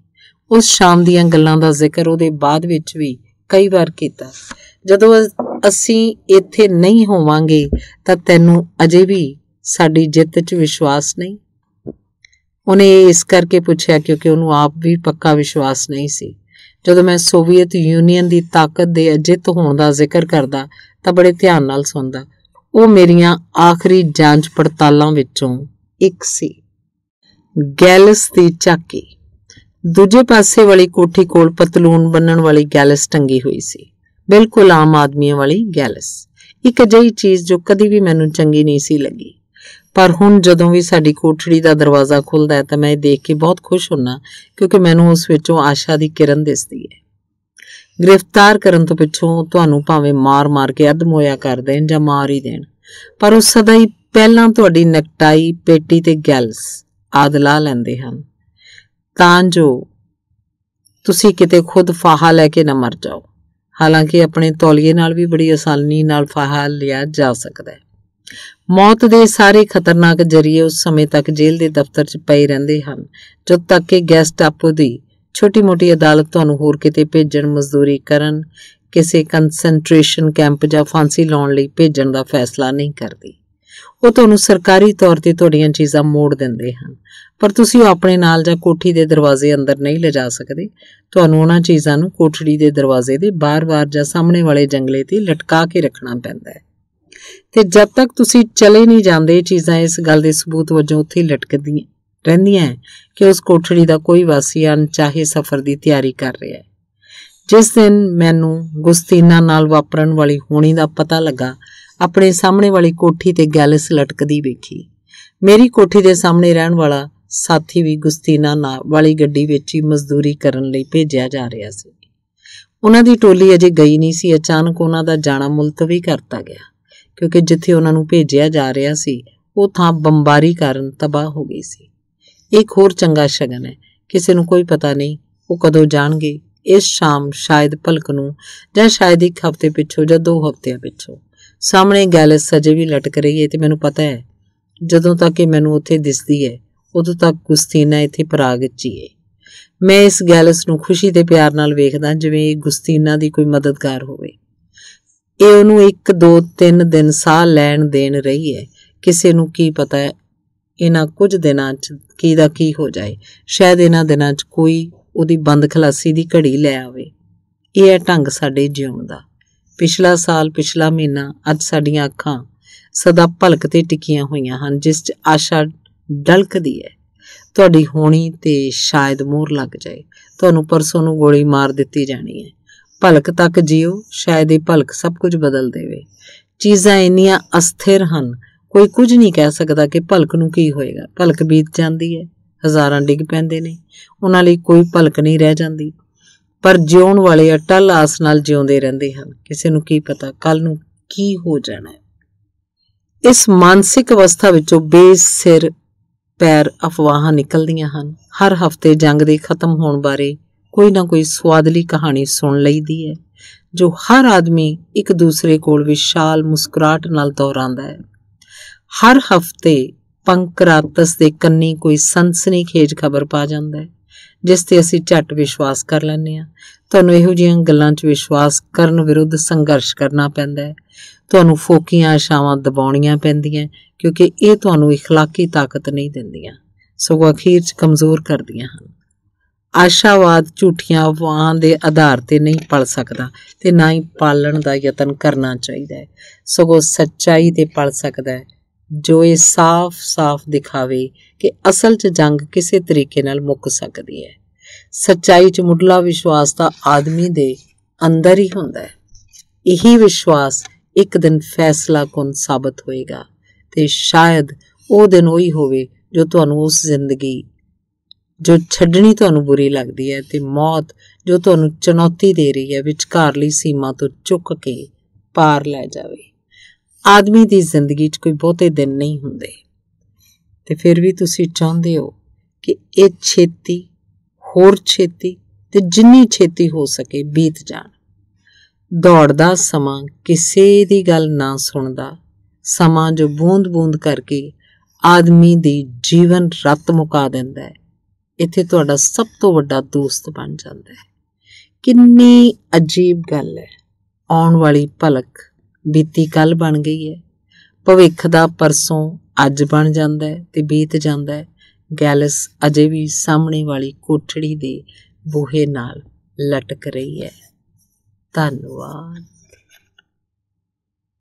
ਉਸ ਸ਼ਾਮ ਦੀਆਂ ਗੱਲਾਂ ਦਾ ਜ਼ਿਕਰ ਉਹਦੇ ਬਾਅਦ ਵਿੱਚ ਵੀ ਕਈ ਵਾਰ ਕੀਤਾ ਜਦੋਂ ਅਸੀਂ ਇੱਥੇ ਨਹੀਂ ਹੋਵਾਂਗੇ ਤਾਂ ਤੈਨੂੰ ਅਜੇ ਵੀ ਸਾਡੀ ਜਿੱਤ 'ਚ ਵਿਸ਼ਵਾਸ ਨਹੀਂ ਉਹਨੇ ਇਸ ਕਰਕੇ ਪੁੱਛਿਆ ਕਿਉਂਕਿ ਉਹਨੂੰ ਆਪ ਵੀ ਪੱਕਾ ਵਿਸ਼ਵਾਸ ਨਹੀਂ ਸੀ ਜਦੋਂ ਮੈਂ ਸੋਵੀਅਤ ਯੂਨੀਅਨ ਦੀ ਤਾਕਤ ਦੇ ਅਜਿੱਤ ਹੋਣ ਦਾ ਜ਼ਿਕਰ ਕਰਦਾ ਤਾਂ ਬੜੇ ਧਿਆਨ ਨਾਲ ਸੁਣਦਾ ਉਹ ਮੇਰੀਆਂ ਆਖਰੀ ਜਾਂਚ ਪੜਤਾਲਾਂ ਵਿੱਚੋਂ ਇੱਕ ਸੀ ਗੈਲਸ ਦੀ ਚਾਕੀ ਦੂਜੇ ਪਾਸੇ ਵਾਲੀ ਕੋਠੀ ਕੋਲ ਪਤਲੂਨ ਬੰਨਣ ਵਾਲੀ ਗੈਲਸ ਟੰਗੀ ਹੋਈ ਸੀ ਬਿਲਕੁਲ ਆਮ ਆਦਮੀਆਂ ਵਾਲੀ ਗੈਲਸ ਇੱਕ ਅਜਿਹੀ ਚੀਜ਼ ਜੋ ਕਦੀ ਵੀ ਮੈਨੂੰ ਚੰਗੀ ਨਹੀਂ ਸੀ ਲੱਗੀ ਪਰ ਹੁਣ ਜਦੋਂ ਵੀ ਸਾਡੀ ਕੋਠੜੀ ਦਾ ਦਰਵਾਜ਼ਾ ਖੁੱਲਦਾ ਹੈ ਤਾਂ ਮੈਂ ਇਹ ਦੇਖ ਕੇ ਬਹੁਤ ਖੁਸ਼ ਹੁੰਨਾ ਕਿਉਂਕਿ ਮੈਨੂੰ ਉਸ ਵਿੱਚੋਂ ਆਸ਼ਾ ਦੀ ਕਿਰਨ ਦਿਸਦੀ ਹੈ ਗ੍ਰਿਫਤਾਰ ਕਰਨ ਤੋਂ ਪਿੱਛੋਂ ਤੁਹਾਨੂੰ ਭਾਵੇਂ ਮਾਰ-ਮਾਰ ਕੇ ਅਧਮੋਇਆ ਕਰ ਦੇਣ ਜਾਂ ਮਾਰ ਹੀ ਦੇਣ ਪਰ ਉਹ ਸਦਾ ਹੀ ਪਹਿਲਾਂ ਤੁਹਾਡੀ ਨਕਟਾਈ ਪੇਟੀ ਤੇ ਗੈਲਸ ਆਦਲਾ ਲੈਂਦੇ ਹਨ ਤਾਂ ਜੋ ਤੁਸੀਂ ਕਿਤੇ ਖੁਦ ਫਾਹਾ ਲੈ ਕੇ ਨਾ ਮਰ ਜਾਓ ਹਾਲਾਂਕਿ ਆਪਣੇ ਤੌਲੀਏ ਨਾਲ ਵੀ ਬੜੀ ਆਸਾਨੀ ਨਾਲ ਫਾਹਾ ਲਿਆ ਜਾ ਸਕਦਾ ਹੈ ਮੌਤ ਦੇ ਸਾਰੇ ਖਤਰਨਾਕ ਜਰੀਏ ਉਸ ਸਮੇਂ ਤੱਕ ਜੇਲ੍ਹ ਦੇ ਦਫ਼ਤਰ 'ਚ ਪਏ ਰਹਿੰਦੇ ਹਨ ਜਦ ਤੱਕ ਕਿ ਗੈਸਟ ਆਪੋ ਦੀ ਛੋਟੀ-ਮੋਟੀ ਅਦਾਲਤ ਤੁਹਾਨੂੰ ਹੋਰ ਕਿਤੇ ਭੇਜਣ ਮਜ਼ਦੂਰੀ ਕਰਨ ਕਿਸੇ ਕਨਸੈਂਟਰੇਸ਼ਨ ਕੈਂਪ ਜਾਂ ਫਾਂਸੀ ਲਾਉਣ ਲਈ ਭੇਜਣ ਦਾ ਫੈਸਲਾ ਨਹੀਂ ਕਰਦੀ ਉਹ ਤੁਹਾਨੂੰ ਸਰਕਾਰੀ ਤੌਰ ਤੇ ਤੁਹਾਡੀਆਂ ਚੀਜ਼ਾਂ ਮੋੜ ਦਿੰਦੇ ਹਨ ਪਰ ਤੁਸੀਂ ਉਹ ਆਪਣੇ ਨਾਲ ਜਾਂ ਕੋਠੀ ਦੇ ਦਰਵਾਜ਼ੇ ਅੰਦਰ ਨਹੀਂ ਲਿਜਾ ਸਕਦੇ ਤੁਹਾਨੂੰ ਉਹਨਾਂ ਚੀਜ਼ਾਂ ਨੂੰ ਕੋਠੜੀ ਦੇ ਦਰਵਾਜ਼ੇ ਦੇ ਬਾਹਰ-ਬਾਹਰ ਜਾਂ ਸਾਹਮਣੇ ਵਾਲੇ ਜੰਗਲੇ ਤੇ ਲਟਕਾ ਕੇ ਰੱਖਣਾ ਪੈਂਦਾ ਹੈ ਤੇ ਜਦ ਤੱਕ ਤੁਸੀਂ ਚਲੇ ਨਹੀਂ ਜਾਂਦੇ ਚੀਜ਼ਾਂ ਇਸ ਗੱਲ ਦੇ ਸਬੂਤ ਵਜੋਂ ਉੱਥੇ ਲਟਕਦੀਆਂ ਰਹਿੰਦੀਆਂ ਕਿ ਉਸ ਕੋਠੜੀ ਦਾ ਕੋਈ ਵਾਸੀ ਅਣਚਾਹੇ ਸਫ਼ਰ ਦੀ ਤਿਆਰੀ ਕਰ ਰਿਹਾ ਹੈ ਜਿਸ ਦਿਨ ਮੈਨੂੰ ਗੁਸਤੀਨਾ ਨਾਲ ਵਾਪਰਨ ਵਾਲੀ ਹੋਣੀ ਦਾ ਪਤਾ ਲੱਗਾ ਆਪਣੇ ਸਾਹਮਣੇ ਵਾਲੀ ਕੋਠੀ ਤੇ ਗੈਲਿਸ ਲਟਕਦੀ ਵੇਖੀ ਮੇਰੀ ਕੋਠੀ ਦੇ ਸਾਹਮਣੇ ਰਹਿਣ ਵਾਲਾ ਸਾਥੀ ਵੀ ਗੁਸਤੀਨਾ ਨਾਲ ਵਾਲੀ ਗੱਡੀ ਵਿੱਚ ਹੀ ਮਜ਼ਦੂਰੀ ਕਰਨ ਲਈ ਭੇਜਿਆ ਜਾ ਰਿਹਾ ਸੀ ਉਹਨਾਂ ਦੀ ਟੋਲੀ ਅਜੇ ਗਈ ਨਹੀਂ ਸੀ ਅਚਾਨਕ ਉਹਨਾਂ ਦਾ ਜਾਣਾ ਮੁਲਤਵੀ ਕਰਤਾ ਗਿਆ ਕਿਉਂਕਿ ਜਿੱਥੇ ਉਹਨਾਂ ਨੂੰ ਭੇਜਿਆ ਜਾ ਰਿਹਾ ਸੀ ਉਹ ਥਾਂ ਬੰਬਾਰੀ ਕਾਰਨ ਤਬਾਹ ਹੋ ਗਈ ਸੀ ਇੱਕ ਹੋਰ ਚੰਗਾ ਸ਼ਗਨ ਹੈ ਕਿਸੇ ਨੂੰ ਕੋਈ ਪਤਾ ਨਹੀਂ ਉਹ ਕਦੋਂ ਜਾਣਗੇ ਇਸ ਸ਼ਾਮ ਸ਼ਾਇਦ ਭਲਕ ਨੂੰ ਜਾਂ ਸ਼ਾਇਦ ਇੱਕ ਹਫ਼ਤੇ ਪਿੱਛੋਂ ਜਾਂ ਦੋ ਹਫ਼ਤਿਆਂ ਪਿੱਛੋਂ ਸਾਹਮਣੇ ਗੈਲਸ ਸਜੇ ਵੀ ਲਟਕ ਰਹੀ ਹੈ ਤੇ ਮੈਨੂੰ ਪਤਾ ਹੈ ਜਦੋਂ ਤੱਕ ਇਹ ਮੈਨੂੰ ਉੱਥੇ ਦਿਸਦੀ ਹੈ ਉਦੋਂ ਤੱਕ ਗੁਸਤੀਨਾ ਇੱਥੇ ਪਰਾਗ ਚ ਹੈ ਮੈਂ ਇਸ ਗੈਲਸ ਨੂੰ ਖੁਸ਼ੀ ਤੇ ਪਿਆਰ ਨਾਲ ਵੇਖਦਾ ਜਿਵੇਂ ਇਹ ਗੁਸਤੀਨਾ ਦੀ ਕੋਈ ਮਦਦਗਾਰ ਹੋਵੇ ਇਹ ਉਹਨੂੰ 1 2 3 ਦਿਨ ਸਾਹ ਲੈਣ ਦੇਣ ਰਹੀ ਹੈ ਕਿਸੇ ਨੂੰ ਕੀ ਪਤਾ ਹੈ ਇਹਨਾਂ ਕੁਝ ਦਿਨਾਂ 'ਚ ਕੀ ਦਾ ਕੀ ਹੋ ਜਾਏ ਸ਼ਾਇਦ ਇਹਨਾਂ ਦਿਨਾਂ 'ਚ ਕੋਈ ਉਹਦੀ ਬੰਦ ਖਲਾਸੀ ਦੀ ਘੜੀ ਲੈ ਆਵੇ ਇਹ ਹੈ ਢੰਗ ਸਾਡੇ ਜਿਉਣ ਦਾ ਪਿਛਲਾ ਸਾਲ ਪਿਛਲਾ ਮਹੀਨਾ ਅੱਜ ਸਾਡੀਆਂ ਅੱਖਾਂ ਸਦਾ ਭਲਕ ਤੇ ਟਿਕੀਆਂ ਹੋਈਆਂ ਹਨ ਜਿਸ 'ਚ ਆਸ਼ਾ ਡਲਕਦੀ ਹੈ ਤੁਹਾਡੀ ਹੋਣੀ ਤੇ ਸ਼ਾਇਦ ਮੋਹਰ ਲੱਗ ਜਾਏ ਤੁਹਾਨੂੰ ਪਰਸੋਂ ਨੂੰ ਗੋਲੀ ਮਾਰ ਦਿੱਤੀ ਜਾਣੀ ਹੈ ਭਲਕ ਤੱਕ ਜਿਓ ਸ਼ਾਇਦ ਇਹ ਭਲਕ ਸਭ ਕੁਝ ਬਦਲ ਦੇਵੇ ਚੀਜ਼ਾਂ ਇੰਨੀਆਂ ਅਸਥਿਰ ਹਨ ਕੋਈ ਕੁਝ ਨਹੀਂ ਕਹਿ ਸਕਦਾ ਕਿ ਭਲਕ ਨੂੰ ਕੀ ਹੋਏਗਾ ਭਲਕ ਬੀਤ ਜਾਂਦੀ ਹੈ ਹਜ਼ਾਰਾਂ ਡਿੱਗ ਪੈਂਦੇ ਨੇ ਉਹਨਾਂ ਲਈ ਕੋਈ ਭਲਕ ਨਹੀਂ ਰਹਿ ਜਾਂਦੀ ਪਰ ਜਿਉਣ ਵਾਲੇ ਅਟਲ ਆਸ ਨਾਲ ਜਿਉਂਦੇ ਰਹਿੰਦੇ ਹਨ ਕਿਸੇ ਨੂੰ ਕੀ ਪਤਾ ਕੱਲ ਨੂੰ ਕੀ ਹੋ ਜਾਣਾ ਹੈ ਇਸ ਮਾਨਸਿਕ ਅਵਸਥਾ ਵਿੱਚੋਂ ਬੇਸਿਰ ਪੈਰ ਅਫਵਾਹਾਂ ਨਿਕਲਦੀਆਂ ਹਨ ਹਰ ਹਫਤੇ ਜੰਗ ਦੇ ਖਤਮ ਹੋਣ ਬਾਰੇ ਕੋਈ ਨਾ ਕੋਈ ਸਵਾਦਲੀ ਕਹਾਣੀ ਸੁਣ ਲਈਦੀ ਹੈ ਜੋ ਹਰ ਆਦਮੀ ਇੱਕ ਦੂਸਰੇ ਕੋਲ ਵਿਸ਼ਾਲ ਮੁਸਕਰਾਟ ਨਾਲ ਦੌਰਾਂਦਾ ਹੈ ਹਰ ਹਫਤੇ ਪੰਕਰਾਤਸ ਦੇ ਕੰਨੀ ਕੋਈ ਸਨਸਨੀਖੇਜ ਖਬਰ ਪਾ ਜਾਂਦਾ ਹੈ ਜਿਸ ਤੇ ਅਸੀਂ ਝੱਟ ਵਿਸ਼ਵਾਸ ਕਰ ਲੈਂਦੇ ਹਾਂ ਤੁਹਾਨੂੰ ਇਹੋ ਜਿਹੀਆਂ ਗੱਲਾਂ 'ਚ ਵਿਸ਼ਵਾਸ ਕਰਨ ਵਿਰੁੱਧ ਸੰਘਰਸ਼ ਕਰਨਾ ਪੈਂਦਾ ਹੈ ਤੁਹਾਨੂੰ ਫੋਕੀਆਂ ਆਸ਼ਾਵਾਂ ਦਬਾਉਣੀਆਂ ਪੈਂਦੀਆਂ ਕਿਉਂਕਿ ਇਹ ਤੁਹਾਨੂੰ اخلاقی ਤਾਕਤ ਨਹੀਂ ਦਿੰਦੀਆਂ ਸਗੋਂ ਅਖੀਰ 'ਚ ਕਮਜ਼ੋਰ ਕਰਦੀਆਂ ਹਨ ਆਸ਼ਾਵਾਦ ਝੂਠੀਆਂ ਅਫਵਾਹਾਂ ਦੇ ਆਧਾਰ ਤੇ ਨਹੀਂ ਪਲ ਸਕਦਾ ਤੇ ਨਾ ਹੀ ਪਾਲਣ ਦਾ ਯਤਨ ਕਰਨਾ ਚਾਹੀਦਾ ਹੈ ਸਗੋਂ ਸੱਚਾਈ ਤੇ ਪਲ ਸਕਦਾ ਹੈ ਜੋ ਇਹ ਸਾਫ਼-ਸਾਫ਼ ਦਿਖਾਵੇ ਕਿ ਅਸਲ 'ਚ ਜੰਗ ਕਿਸੇ ਤਰੀਕੇ ਨਾਲ ਮੁੱਕ ਸਕਦੀ ਹੈ ਸੱਚਾਈ 'ਚ ਮੁੱਢਲਾ ਵਿਸ਼ਵਾਸ ਤਾਂ ਆਦਮੀ ਦੇ ਅੰਦਰ ਹੀ ਹੁੰਦਾ ਹੈ ਇਹੀ ਵਿਸ਼ਵਾਸ ਇੱਕ ਦਿਨ ਫੈਸਲਾ ਸਾਬਤ ਹੋਏਗਾ ਤੇ ਸ਼ਾਇਦ ਉਹ ਦਿਨ ਉਹੀ ਹੋਵੇ ਜੋ ਤੁਹਾਨੂੰ ਉਸ ਜ਼ਿੰਦਗੀ ਜੋ ਛੱਡਣੀ ਤੁਹਾਨੂੰ ਬੁਰੀ ਲੱਗਦੀ ਹੈ ਤੇ ਮੌਤ ਜੋ ਤੁਹਾਨੂੰ ਚੁਣੌਤੀ ਦੇ ਰਹੀ ਹੈ ਵਿਚਕਾਰਲੀ ਸੀਮਾ ਤੋਂ ਚੁੱਕ ਕੇ ਪਾਰ ਲੈ ਜਾਵੇ ਆਦਮੀ ਦੀ ਜ਼ਿੰਦਗੀ 'ਚ ਕੋਈ ਬਹੁਤੇ ਦਿਨ ਨਹੀਂ ਹੁੰਦੇ ਤੇ ਫਿਰ ਵੀ ਤੁਸੀਂ ਚਾਹੁੰਦੇ ਹੋ ਕਿ ਇਹ ਛੇਤੀ ਹੋਰ ਛੇਤੀ ਤੇ ਜਿੰਨੀ ਛੇਤੀ ਹੋ ਸਕੇ ਬੀਤ ਜਾਣ ਦੌੜਦਾ ਸਮਾਂ ਕਿਸੇ ਦੀ ਗੱਲ ਨਾ ਸੁਣਦਾ ਸਮਾਂ ਜੋ ਬੂੰਦ-ਬੂੰਦ ਕਰਕੇ ਆਦਮੀ ਦੀ ਜੀਵਨ ਰਤ ਮੁਕਾ ਦਿੰਦਾ ਹੈ ਇੱਥੇ ਤੁਹਾਡਾ ਸਭ ਤੋਂ ਵੱਡਾ ਦੋਸਤ ਬਣ ਜਾਂਦਾ ਹੈ ਕਿੰਨੀ ਅਜੀਬ ਗੱਲ ਹੈ ਆਉਣ ਵਾਲੀ ਪਲਕ ਬੀਤੀ ਕੱਲ ਬਣ ਗਈ ਹੈ ਭਵਿੱਖ ਦਾ ਪਰਸੋਂ ਅੱਜ ਬਣ ਜਾਂਦਾ ਹੈ ਤੇ ਬੀਤ ਜਾਂਦਾ ਹੈ ਗੈਲਸ ਅਜੇ ਵੀ ਸਾਹਮਣੇ ਵਾਲੀ ਕੋਠੜੀ ਦੇ ਬੂਹੇ ਨਾਲ ਲਟਕ ਰਹੀ ਹੈ ਧੰਨਵਾਦ